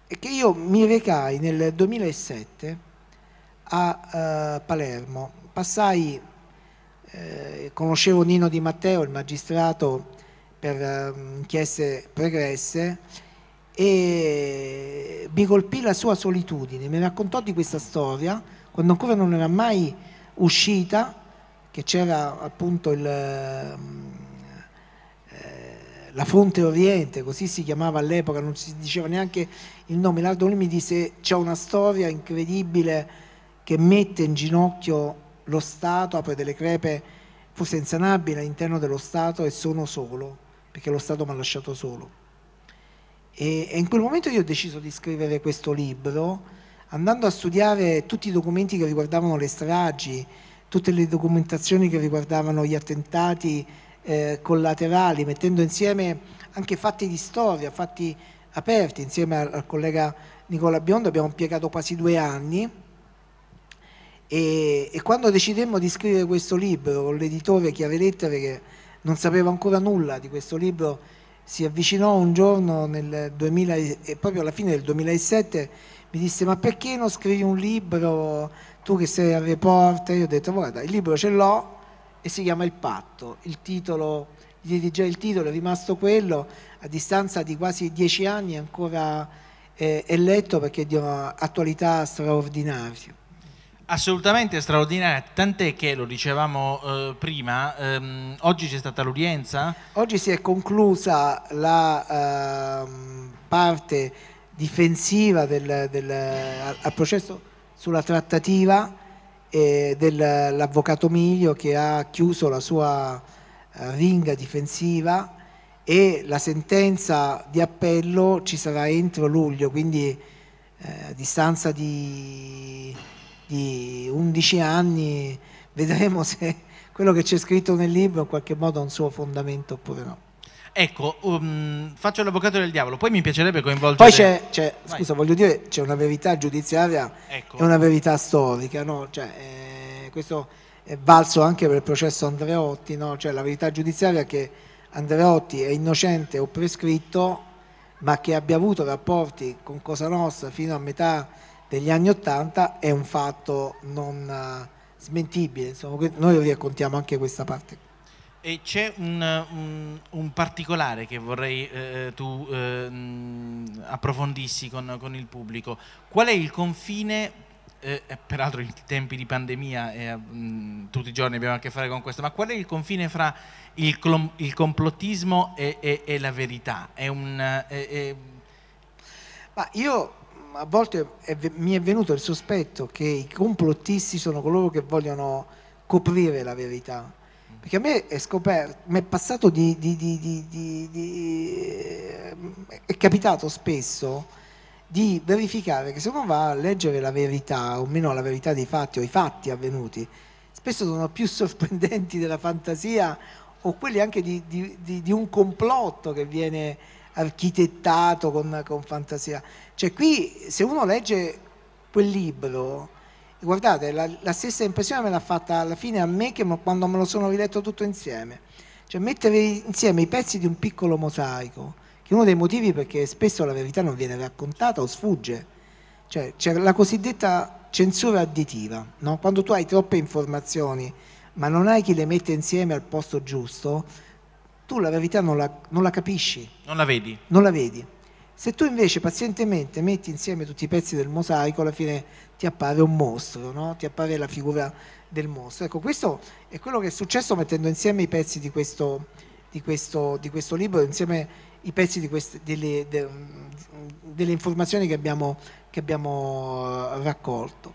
è che io mi recai nel 2007 a uh, Palermo, passai, eh, conoscevo Nino Di Matteo, il magistrato per uh, inchieste pregresse, e mi colpì la sua solitudine, mi raccontò di questa storia quando ancora non era mai uscita, che c'era appunto il, eh, la fonte oriente, così si chiamava all'epoca, non si diceva neanche il nome, l'altro lui mi disse c'è una storia incredibile che mette in ginocchio lo Stato, apre delle crepe forse insanabile all'interno dello Stato e sono solo, perché lo Stato mi ha lasciato solo. E, e in quel momento io ho deciso di scrivere questo libro, andando a studiare tutti i documenti che riguardavano le stragi, tutte le documentazioni che riguardavano gli attentati eh, collaterali, mettendo insieme anche fatti di storia, fatti aperti, insieme al, al collega Nicola Biondo abbiamo impiegato quasi due anni e, e quando decidemmo di scrivere questo libro con l'editore Chiave Lettere che non sapeva ancora nulla di questo libro si avvicinò un giorno 2000, proprio alla fine del 2007 mi disse ma perché non scrivi un libro tu che sei al reporter? Io ho detto guarda il libro ce l'ho e si chiama Il patto, il titolo, già il titolo è rimasto quello, a distanza di quasi dieci anni ancora eh, è letto perché è di un'attualità straordinaria. Assolutamente straordinaria, tant'è che lo dicevamo eh, prima, ehm, oggi c'è stata l'udienza? Oggi si è conclusa la ehm, parte difensiva del, del, al processo sulla trattativa eh, dell'avvocato Miglio che ha chiuso la sua eh, ringa difensiva e la sentenza di appello ci sarà entro luglio, quindi eh, a distanza di, di 11 anni vedremo se quello che c'è scritto nel libro in qualche modo ha un suo fondamento oppure no. Ecco, um, faccio l'avvocato del diavolo, poi mi piacerebbe coinvolgere... Poi c'è, c'è scusa, voglio dire, c'è una verità giudiziaria ecco. e una verità storica, no? cioè, eh, questo è valso anche per il processo Andreotti, no? cioè, la verità giudiziaria è che Andreotti è innocente o prescritto, ma che abbia avuto rapporti con Cosa Nostra fino a metà degli anni Ottanta è un fatto non uh, smentibile, Insomma, noi raccontiamo anche questa parte. qui. E c'è un, un, un, particolare che vorrei eh, eh tu eh, approfondissi con, con, il pubblico. Qual è il confine, eh, eh peraltro in tempi di pandemia eh, tutti i giorni abbiamo a che fare con questo, ma qual è il confine fra il, clom, il complottismo e, e, e, la verità? È un, eh, è... Ma io a volte è, mi è venuto il sospetto che i complottisti sono coloro che vogliono coprire la verità perché a me è scoperto, mi è passato di, di, di, di, eh, è capitato spesso di verificare che se uno va a leggere la verità, o meno la verità dei fatti o i fatti avvenuti, spesso sono più sorprendenti della fantasia o quelli anche di, un complotto che viene architettato con, con fantasia. Cioè qui se uno legge quel libro Guardate, la, la stessa impressione me l'ha fatta alla fine a me che quando me lo sono riletto tutto insieme. Cioè mettere insieme i pezzi di un piccolo mosaico, che è uno dei motivi perché spesso la verità non viene raccontata o sfugge. Cioè c'è la cosiddetta censura additiva, no? quando tu hai troppe informazioni ma non hai chi le mette insieme al posto giusto, tu la verità non la, non la capisci. Non la vedi. Non la vedi. Se tu invece pazientemente metti insieme tutti i pezzi del mosaico, alla fine ti appare un mostro, no? ti appare la figura del mostro. Ecco, questo è quello che è successo mettendo insieme i pezzi di questo, di questo, di questo libro, insieme i pezzi di queste, delle, de, delle, informazioni che abbiamo, che abbiamo eh, raccolto.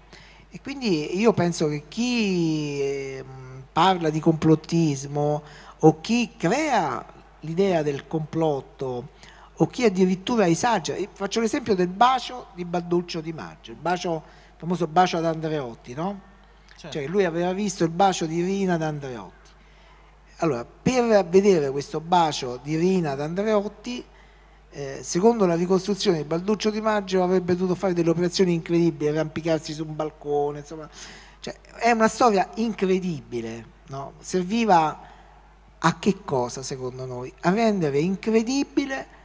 E quindi io penso che chi ehm, parla di complottismo o chi crea l'idea del complotto, o chi addirittura esagera. Faccio l'esempio del bacio di Balduccio Di Maggio, il, bacio, famoso bacio ad Andreotti, no? Certo. Cioè lui aveva visto il bacio di Rina ad Andreotti. Allora, per vedere questo bacio di Rina ad Andreotti, eh, secondo la ricostruzione Balduccio Di Maggio avrebbe dovuto fare delle operazioni incredibili, arrampicarsi su un balcone, insomma, cioè, è una storia incredibile, no? serviva a che cosa secondo noi? A rendere incredibile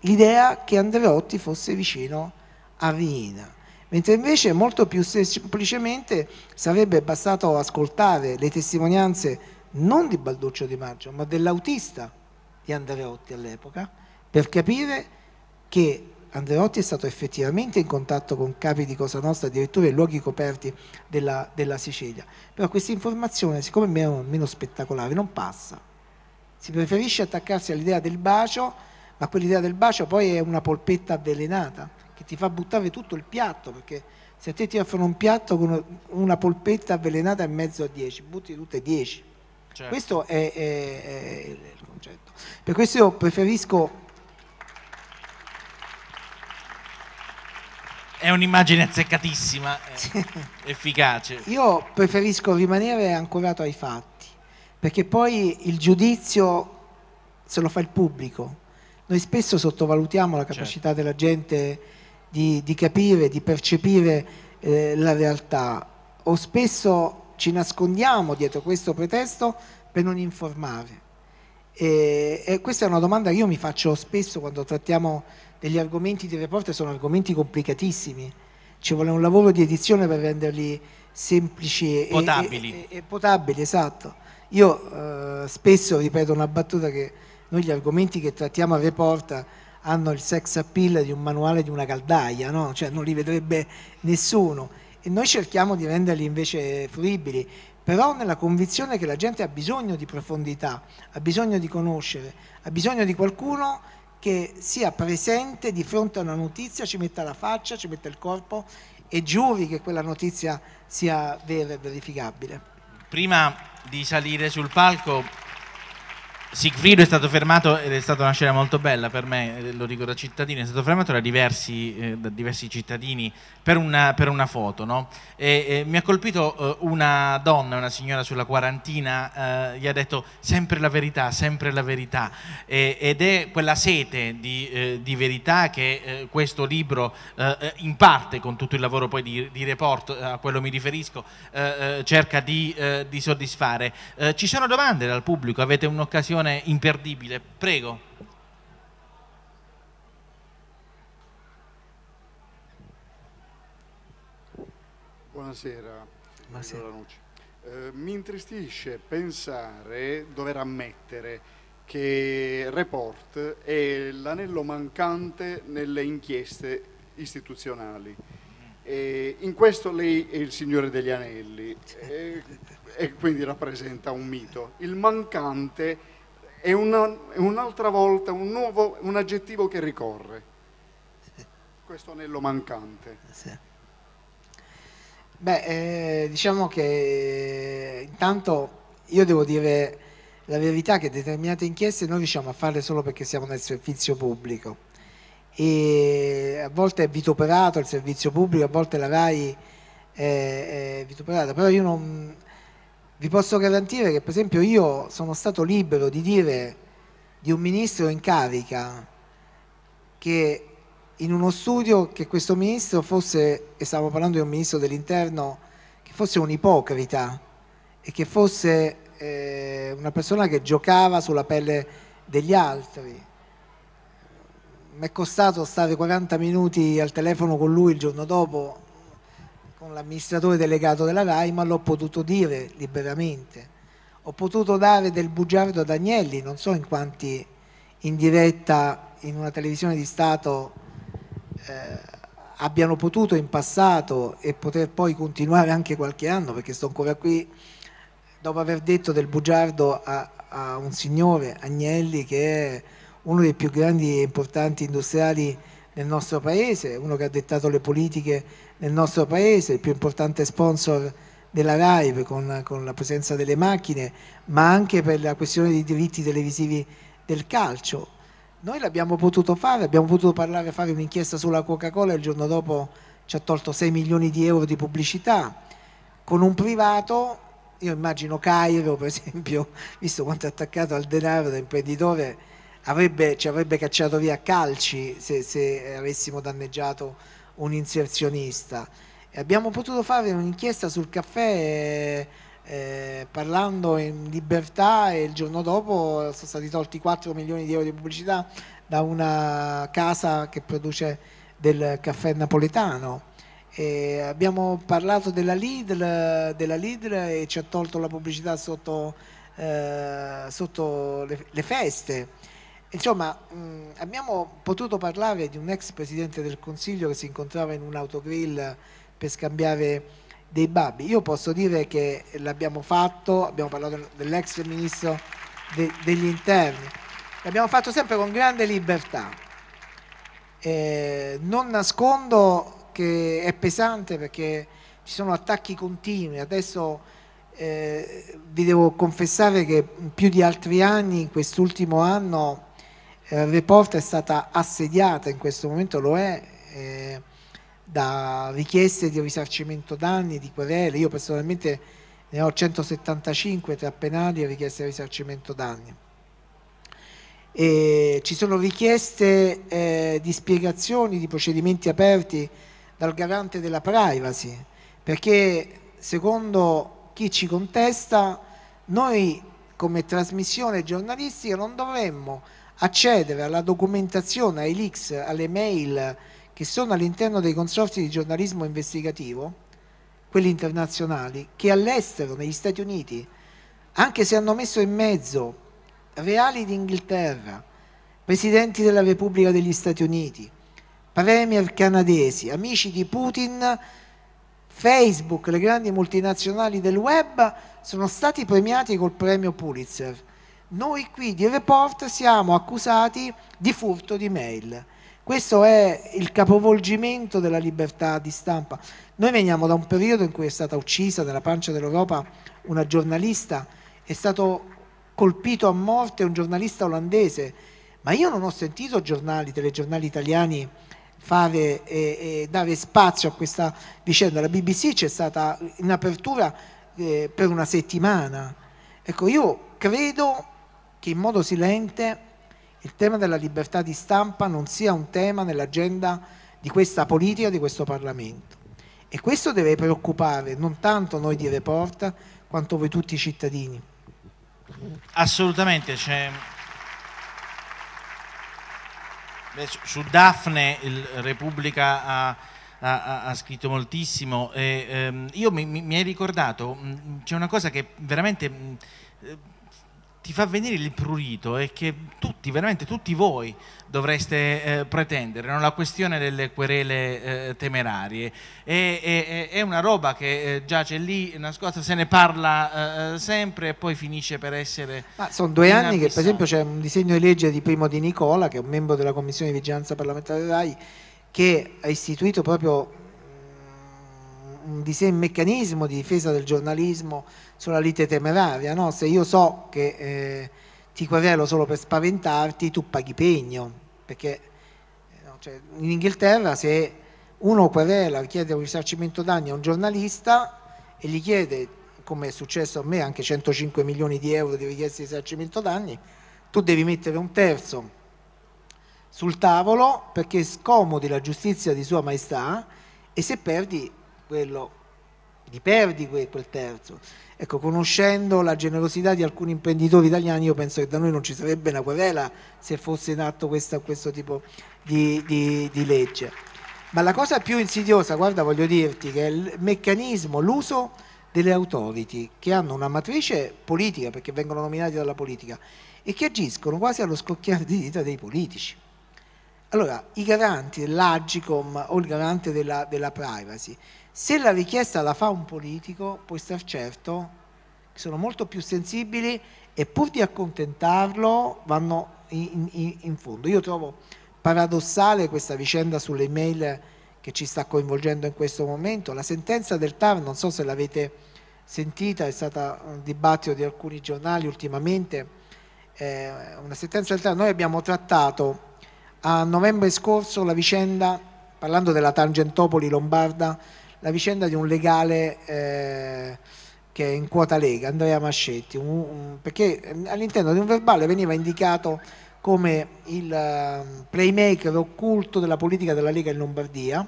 l'idea che Andreotti fosse vicino a Riina. Mentre invece molto più semplicemente sarebbe bastato ascoltare le testimonianze non di Balduccio Di Maggio, ma dell'autista di Andreotti all'epoca, per capire che Andreotti è stato effettivamente in contatto con capi di Cosa Nostra, addirittura in luoghi coperti della, della Sicilia. Però questa informazione, siccome è meno, meno spettacolare, non passa. Si preferisce attaccarsi all'idea del bacio ma quell'idea del bacio poi è una polpetta avvelenata che ti fa buttare tutto il piatto, perché se a te ti offrono un piatto con una polpetta avvelenata in mezzo a 10, butti tutte 10. Certo. Questo è, è, è il concetto. Per questo io preferisco... È un'immagine azzeccatissima, eh, efficace. Io preferisco rimanere ancorato ai fatti, perché poi il giudizio se lo fa il pubblico noi spesso sottovalutiamo la capacità certo. della gente di, di, capire, di percepire eh, la realtà o spesso ci nascondiamo dietro questo pretesto per non informare. E, e questa è una domanda che io mi faccio spesso quando trattiamo degli argomenti di report, sono argomenti complicatissimi, ci vuole un lavoro di edizione per renderli semplici potabili. e, e, e potabili, esatto. Io eh, spesso ripeto una battuta che noi gli argomenti che trattiamo a Reporta hanno il sex appeal di un manuale di una caldaia, no? cioè non li vedrebbe nessuno e noi cerchiamo di renderli invece fruibili, però nella convinzione che la gente ha bisogno di profondità, ha bisogno di conoscere, ha bisogno di qualcuno che sia presente di fronte a una notizia, ci metta la faccia, ci metta il corpo e giuri che quella notizia sia vera e verificabile. Prima di salire sul palco Sigfrido è stato fermato ed è stata una scena molto bella per me, lo dico da cittadino, è stato fermato da diversi, eh, da diversi cittadini per una, per una foto. No? E, e, mi ha colpito uh, una donna, una signora sulla quarantina, uh, gli ha detto sempre la verità, sempre la verità. E, ed è quella sete di, eh, di verità che eh, questo libro, eh, eh in parte con tutto il lavoro poi di, di report, a quello mi riferisco, cerca di, di soddisfare. ci sono domande dal pubblico, avete un'occasione imperdibile, prego. Buonasera, Buonasera. Lanucci. Eh, mi intristisce pensare, dover ammettere, che Report è l'anello mancante nelle inchieste istituzionali. E in questo lei è il Signore degli Anelli e, eh, e quindi rappresenta un mito. Il mancante è, un'altra volta un, nuovo, un aggettivo che ricorre, questo anello mancante. Beh, eh, diciamo che intanto io devo dire la verità che determinate inchieste noi riusciamo a farle solo perché siamo nel servizio pubblico e a volte è vituperato il servizio pubblico, a volte la RAI è, è vituperata, però io non, vi posso garantire che per esempio io sono stato libero di dire di un ministro in carica che in uno studio che questo ministro fosse, e stavo parlando di un ministro dell'interno, che fosse un ipocrita e che fosse eh, una persona che giocava sulla pelle degli altri. Mi è costato stare 40 minuti al telefono con lui il giorno dopo, con l'amministratore delegato della RAI, ma l'ho potuto dire liberamente. Ho potuto dare del bugiardo ad Agnelli, non so in quanti in diretta in una televisione di Stato eh, abbiano potuto in passato e poter poi continuare anche qualche anno, perché sto ancora qui, dopo aver detto del bugiardo a, a un signore, Agnelli, che è uno dei più grandi e importanti industriali nel nostro paese, uno che ha dettato le politiche nel nostro paese, il più importante sponsor della RAI con, con la presenza delle macchine, ma anche per la questione dei diritti televisivi del calcio noi l'abbiamo potuto fare, abbiamo potuto parlare, fare un'inchiesta sulla Coca-Cola e il giorno dopo ci ha tolto 6 milioni di euro di pubblicità. Con un privato, io immagino Cairo per esempio, visto quanto è attaccato al denaro da imprenditore, avrebbe, ci avrebbe cacciato via a calci se, se avessimo danneggiato un inserzionista. E abbiamo potuto fare un'inchiesta sul caffè eh, parlando in libertà e il giorno dopo sono stati tolti 4 milioni di euro di pubblicità da una casa che produce del caffè napoletano. E abbiamo parlato della Lidl, della Lidl, e ci ha tolto la pubblicità sotto, eh, sotto le, le, feste. Insomma, mh, mm, abbiamo potuto parlare di un ex presidente del Consiglio che si incontrava in un autogrill per scambiare dei babbi. Io posso dire che l'abbiamo fatto, abbiamo parlato dell'ex ministro de, degli interni, l'abbiamo fatto sempre con grande libertà. Eh, non nascondo che è pesante perché ci sono attacchi continui. Adesso eh, vi devo confessare che più di altri anni, in quest'ultimo anno, eh, Report è stata assediata, in questo momento lo è. Eh, da richieste di risarcimento danni, di querele, io personalmente ne ho 175 tra penali e richieste di risarcimento danni. E ci sono richieste eh, di spiegazioni di procedimenti aperti dal garante della privacy, perché secondo chi ci contesta noi come trasmissione giornalistica non dovremmo accedere alla documentazione, ai leaks, alle mail, che sono all'interno dei consorzi di giornalismo investigativo, quelli internazionali, che all'estero, negli Stati Uniti, anche se hanno messo in mezzo reali d'Inghilterra, presidenti della Repubblica degli Stati Uniti, premier canadesi, amici di Putin, Facebook, le grandi multinazionali del web, sono stati premiati col premio Pulitzer. Noi qui di Report siamo accusati di furto di mail. Questo è il capovolgimento della libertà di stampa. Noi veniamo da un periodo in cui è stata uccisa nella pancia dell'Europa una giornalista, è stato colpito a morte un giornalista olandese, ma io non ho sentito giornali, telegiornali italiani fare e, e dare spazio a questa vicenda. La BBC c'è stata in apertura eh, per una settimana. Ecco, io credo che in modo silente il tema della libertà di stampa non sia un tema nell'agenda di questa politica, di questo Parlamento. E questo deve preoccupare non tanto noi di Report quanto voi tutti i cittadini. Assolutamente, cioè... Beh, su Daphne il Repubblica ha, ha, ha scritto moltissimo e ehm, io mi, mi, mi, hai ricordato, c'è una cosa che veramente... Eh, ti fa venire il prurito e che tutti, veramente tutti voi dovreste eh, pretendere, non la questione delle querele eh, temerarie. E, e, è una roba che eh, giace lì nascosta, se ne parla eh, eh, sempre e poi finisce per essere... Ma sono due anni che per esempio c'è un disegno di legge di Primo Di Nicola, che è un membro della Commissione di Vigilanza Parlamentare RAI, che ha istituito proprio di sé un meccanismo di difesa del giornalismo sulla lite temeraria, no? se io so che eh, ti querelo solo per spaventarti, tu paghi pegno, perché eh, cioè, in Inghilterra se uno querela, chiede un risarcimento danni a un giornalista e gli chiede, come è successo a me, anche 105 milioni di euro di richieste di risarcimento danni, tu devi mettere un terzo sul tavolo perché scomodi la giustizia di Sua Maestà e se perdi quello di perdi quel terzo. Ecco, conoscendo la generosità di alcuni imprenditori italiani, io penso che da noi non ci sarebbe una querela se fosse in atto questa, questo tipo di, di, di legge. Ma la cosa più insidiosa, guarda, voglio dirti, che è il meccanismo, l'uso delle authority che hanno una matrice politica, perché vengono nominati dalla politica, e che agiscono quasi allo scocchiare di dita dei politici. Allora, i garanti dell'Agicom o il garante della, della privacy se la richiesta la fa un politico, puoi star certo che sono molto più sensibili e pur di accontentarlo vanno in, in, in fondo. Io trovo paradossale questa vicenda sulle mail che ci sta coinvolgendo in questo momento. La sentenza del TAR, non so se l'avete sentita, è stata un dibattito di alcuni giornali ultimamente, eh, una sentenza del TAR. Noi abbiamo trattato a novembre scorso la vicenda, parlando della Tangentopoli lombarda, la vicenda di un legale eh, che è in quota Lega, Andrea Mascetti, un, un, perché eh, all'interno di un verbale veniva indicato come il eh, playmaker occulto della politica della Lega in Lombardia,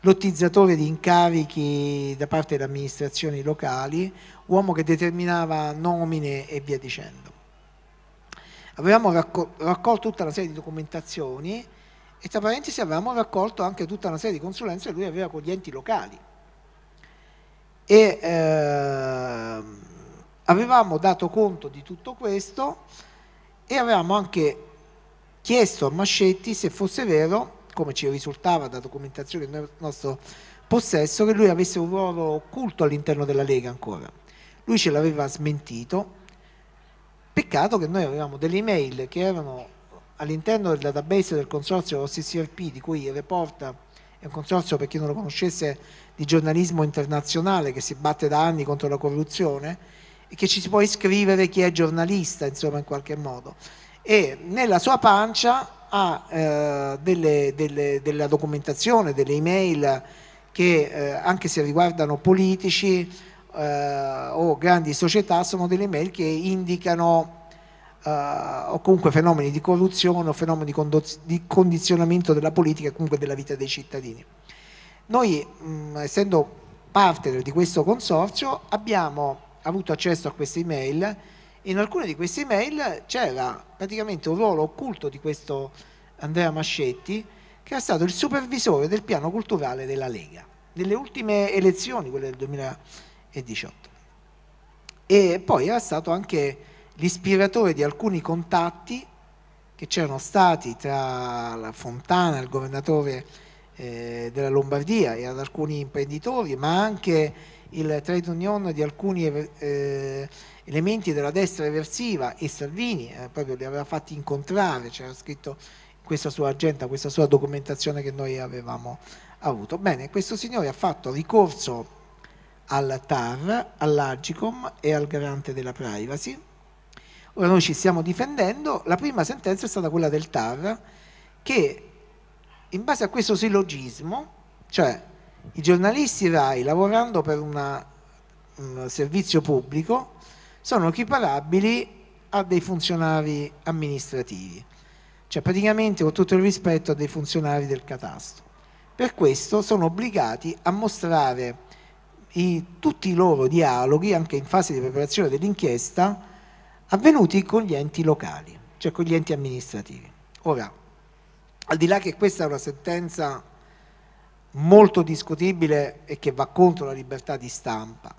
lottizzatore di incarichi da parte delle amministrazioni locali, uomo che determinava nomine e via dicendo. Avevamo raccol- raccolto tutta una serie di documentazioni e tra parentesi avevamo raccolto anche tutta una serie di consulenze che lui aveva con gli enti locali. E eh, avevamo dato conto di tutto questo e avevamo anche chiesto a Mascetti se fosse vero, come ci risultava da documentazione del nostro possesso, che lui avesse un ruolo occulto all'interno della Lega ancora. Lui ce l'aveva smentito. Peccato che noi avevamo delle email che erano all'interno del database del consorzio OCCRP, di cui Reporta è un consorzio, per chi non lo conoscesse, di giornalismo internazionale che si batte da anni contro la corruzione e che ci si può iscrivere chi è giornalista, insomma, in qualche modo. E nella sua pancia ha eh, delle, delle, della documentazione, delle email che, eh, anche se riguardano politici eh, o grandi società, sono delle email che indicano uh, o comunque fenomeni di corruzione o fenomeni di, condizionamento della politica e comunque della vita dei cittadini. Noi, mh, essendo parte di questo consorzio, abbiamo avuto accesso a queste email. In alcune di queste email c'era praticamente un ruolo occulto di questo Andrea Mascetti, che era stato il supervisore del piano culturale della Lega, nelle ultime elezioni, quelle del 2018. E poi era stato anche l'ispiratore di alcuni contatti che c'erano stati tra la Fontana, il governatore eh, della Lombardia e ad alcuni imprenditori, ma anche il trade union di alcuni eh, elementi della destra eversiva e Salvini eh, proprio li aveva fatti incontrare, c'era scritto questa sua agenda, questa sua documentazione che noi avevamo avuto. Bene, questo signore ha fatto ricorso al TAR, all'Agicom e al garante della privacy Ora noi ci stiamo difendendo, la prima sentenza è stata quella del TAR che in base a questo sillogismo, cioè i giornalisti RAI lavorando per una, un servizio pubblico sono equiparabili a dei funzionari amministrativi, cioè praticamente con tutto il rispetto a dei funzionari del catasto. Per questo sono obbligati a mostrare i, tutti i loro dialoghi, anche in fase di preparazione dell'inchiesta, avvenuti con gli enti locali, cioè con gli enti amministrativi. Ora, al di là che questa è una sentenza molto discutibile e che va contro la libertà di stampa,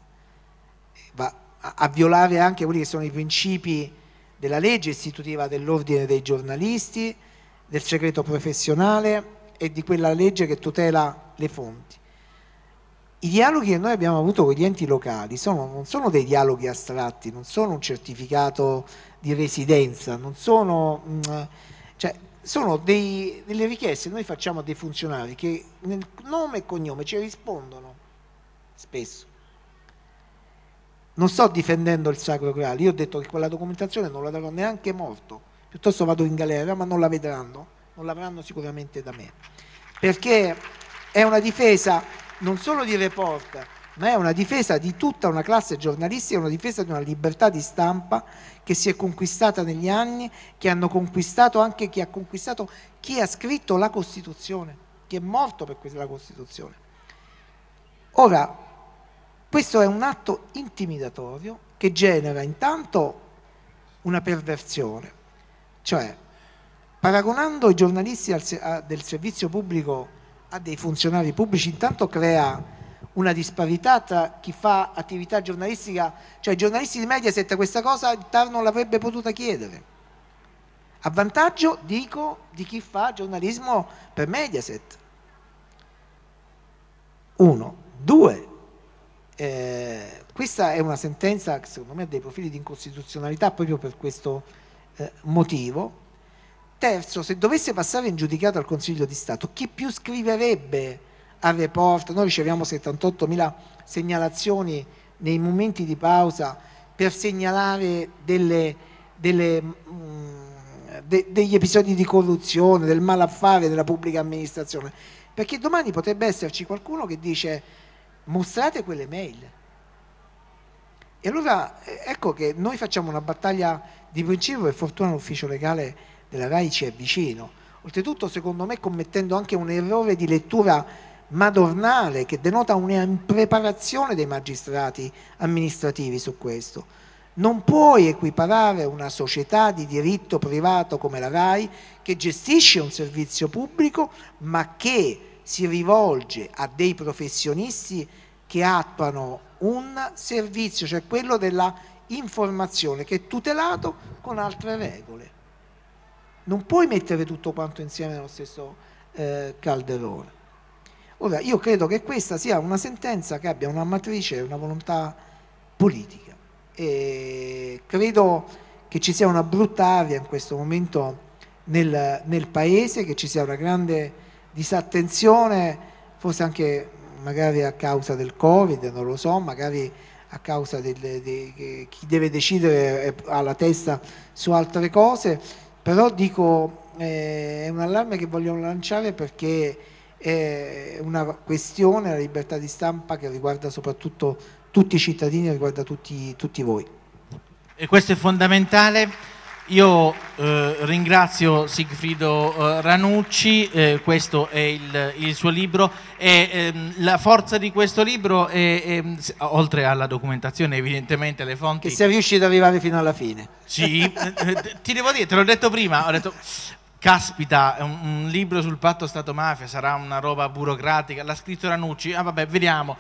va a, violare anche quelli che sono i principi della legge istitutiva dell'ordine dei giornalisti, del segreto professionale e di quella legge che tutela le fonti i dialoghi che noi abbiamo avuto con gli enti locali sono, non sono dei dialoghi astratti, non sono un certificato di residenza, non sono, mm, cioè, sono dei, delle richieste che noi facciamo a dei funzionari che nel nome e cognome ci rispondono spesso. Non sto difendendo il Sacro Graal, io ho detto che quella documentazione non la darò neanche morto, piuttosto vado in galera, ma non la vedranno, non l'avranno sicuramente da me, perché è una difesa non solo di Reporta, ma è una difesa di tutta una classe giornalistica, una difesa di una libertà di stampa che si è conquistata negli anni, che hanno conquistato anche chi ha conquistato chi ha scritto la Costituzione, chi è morto per questa Costituzione. Ora, questo è un atto intimidatorio che genera intanto una perversione, cioè paragonando i giornalisti del servizio pubblico a dei funzionari pubblici intanto crea una disparità tra chi fa attività giornalistica, cioè i giornalisti di Mediaset questa cosa il TAR non l'avrebbe potuta chiedere. A vantaggio, dico, di chi fa giornalismo per Mediaset. Uno. Due. Eh, questa è una sentenza che secondo me ha dei profili di incostituzionalità proprio per questo eh, motivo Terzo, se dovesse passare in giudicato al Consiglio di Stato, chi più scriverebbe al report? Noi riceviamo 78.000 segnalazioni nei momenti di pausa per segnalare delle, delle, mh, mm, de, degli episodi di corruzione, del malaffare della pubblica amministrazione. Perché domani potrebbe esserci qualcuno che dice mostrate quelle mail. E allora eh, ecco che noi facciamo una battaglia di principio, per fortuna l'ufficio legale della RAI ci è vicino. Oltretutto, secondo me, commettendo anche un errore di lettura madornale che denota una impreparazione dei magistrati amministrativi su questo. Non puoi equiparare una società di diritto privato come la RAI che gestisce un servizio pubblico ma che si rivolge a dei professionisti che attuano un servizio, cioè quello della informazione che è tutelato con altre regole. Non puoi mettere tutto quanto insieme nello stesso eh, calderone. Ora, io credo che questa sia una sentenza che abbia una matrice e una volontà politica. E credo che ci sia una brutta aria in questo momento nel, nel Paese, che ci sia una grande disattenzione, forse anche magari a causa del Covid, non lo so, magari a causa di chi deve decidere alla testa su altre cose però dico eh, è un allarme che voglio lanciare perché è una questione, la libertà di stampa, che riguarda soprattutto tutti i cittadini, riguarda tutti, tutti voi. E questo è fondamentale. Io eh, ringrazio Sigfrido eh, Ranucci, eh, questo è il, il, suo libro e ehm, la forza di questo libro è, è, ehm, oltre alla documentazione evidentemente le fonti... Che sei riuscito ad arrivare fino alla fine. Sì, eh, eh, ti devo dire, te l'ho detto prima, ho detto caspita, un, libro sul patto Stato-mafia sarà una roba burocratica, l'ha scritto Ranucci, ah vabbè, vediamo.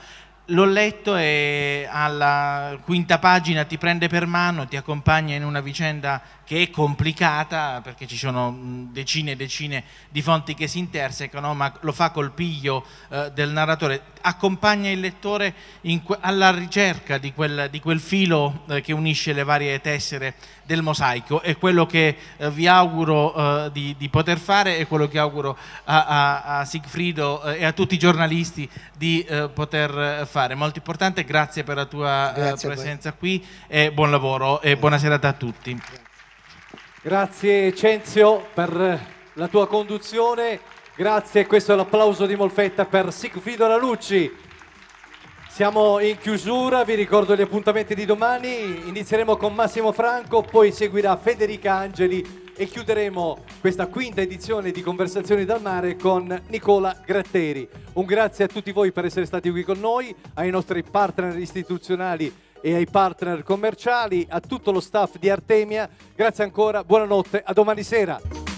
L'ho letto e alla quinta pagina ti prende per mano, ti accompagna in una vicenda che è complicata perché ci sono decine e decine di fonti che si intersecano, ma lo fa col piglio eh, del narratore, accompagna il lettore in, alla ricerca di quel, di quel filo eh, che unisce le varie tessere del mosaico e quello che eh, vi auguro eh, di, di, poter fare e quello che auguro a, a, a Sigfrido eh, e a tutti i giornalisti di poter fare. Molto importante, grazie per la tua grazie presenza qui e buon lavoro e buona serata a tutti. Grazie Cenzio per la tua conduzione, grazie, questo è l'applauso di Molfetta per Sigfrido Lalucci. Siamo in chiusura, vi ricordo gli appuntamenti di domani, inizieremo con Massimo Franco, poi seguirà Federica Angeli e chiuderemo questa quinta edizione di Conversazioni dal mare con Nicola Gratteri. Un grazie a tutti voi per essere stati qui con noi, ai nostri partner istituzionali e ai partner commerciali, a tutto lo staff di Artemia. Grazie ancora, buonanotte, a domani sera.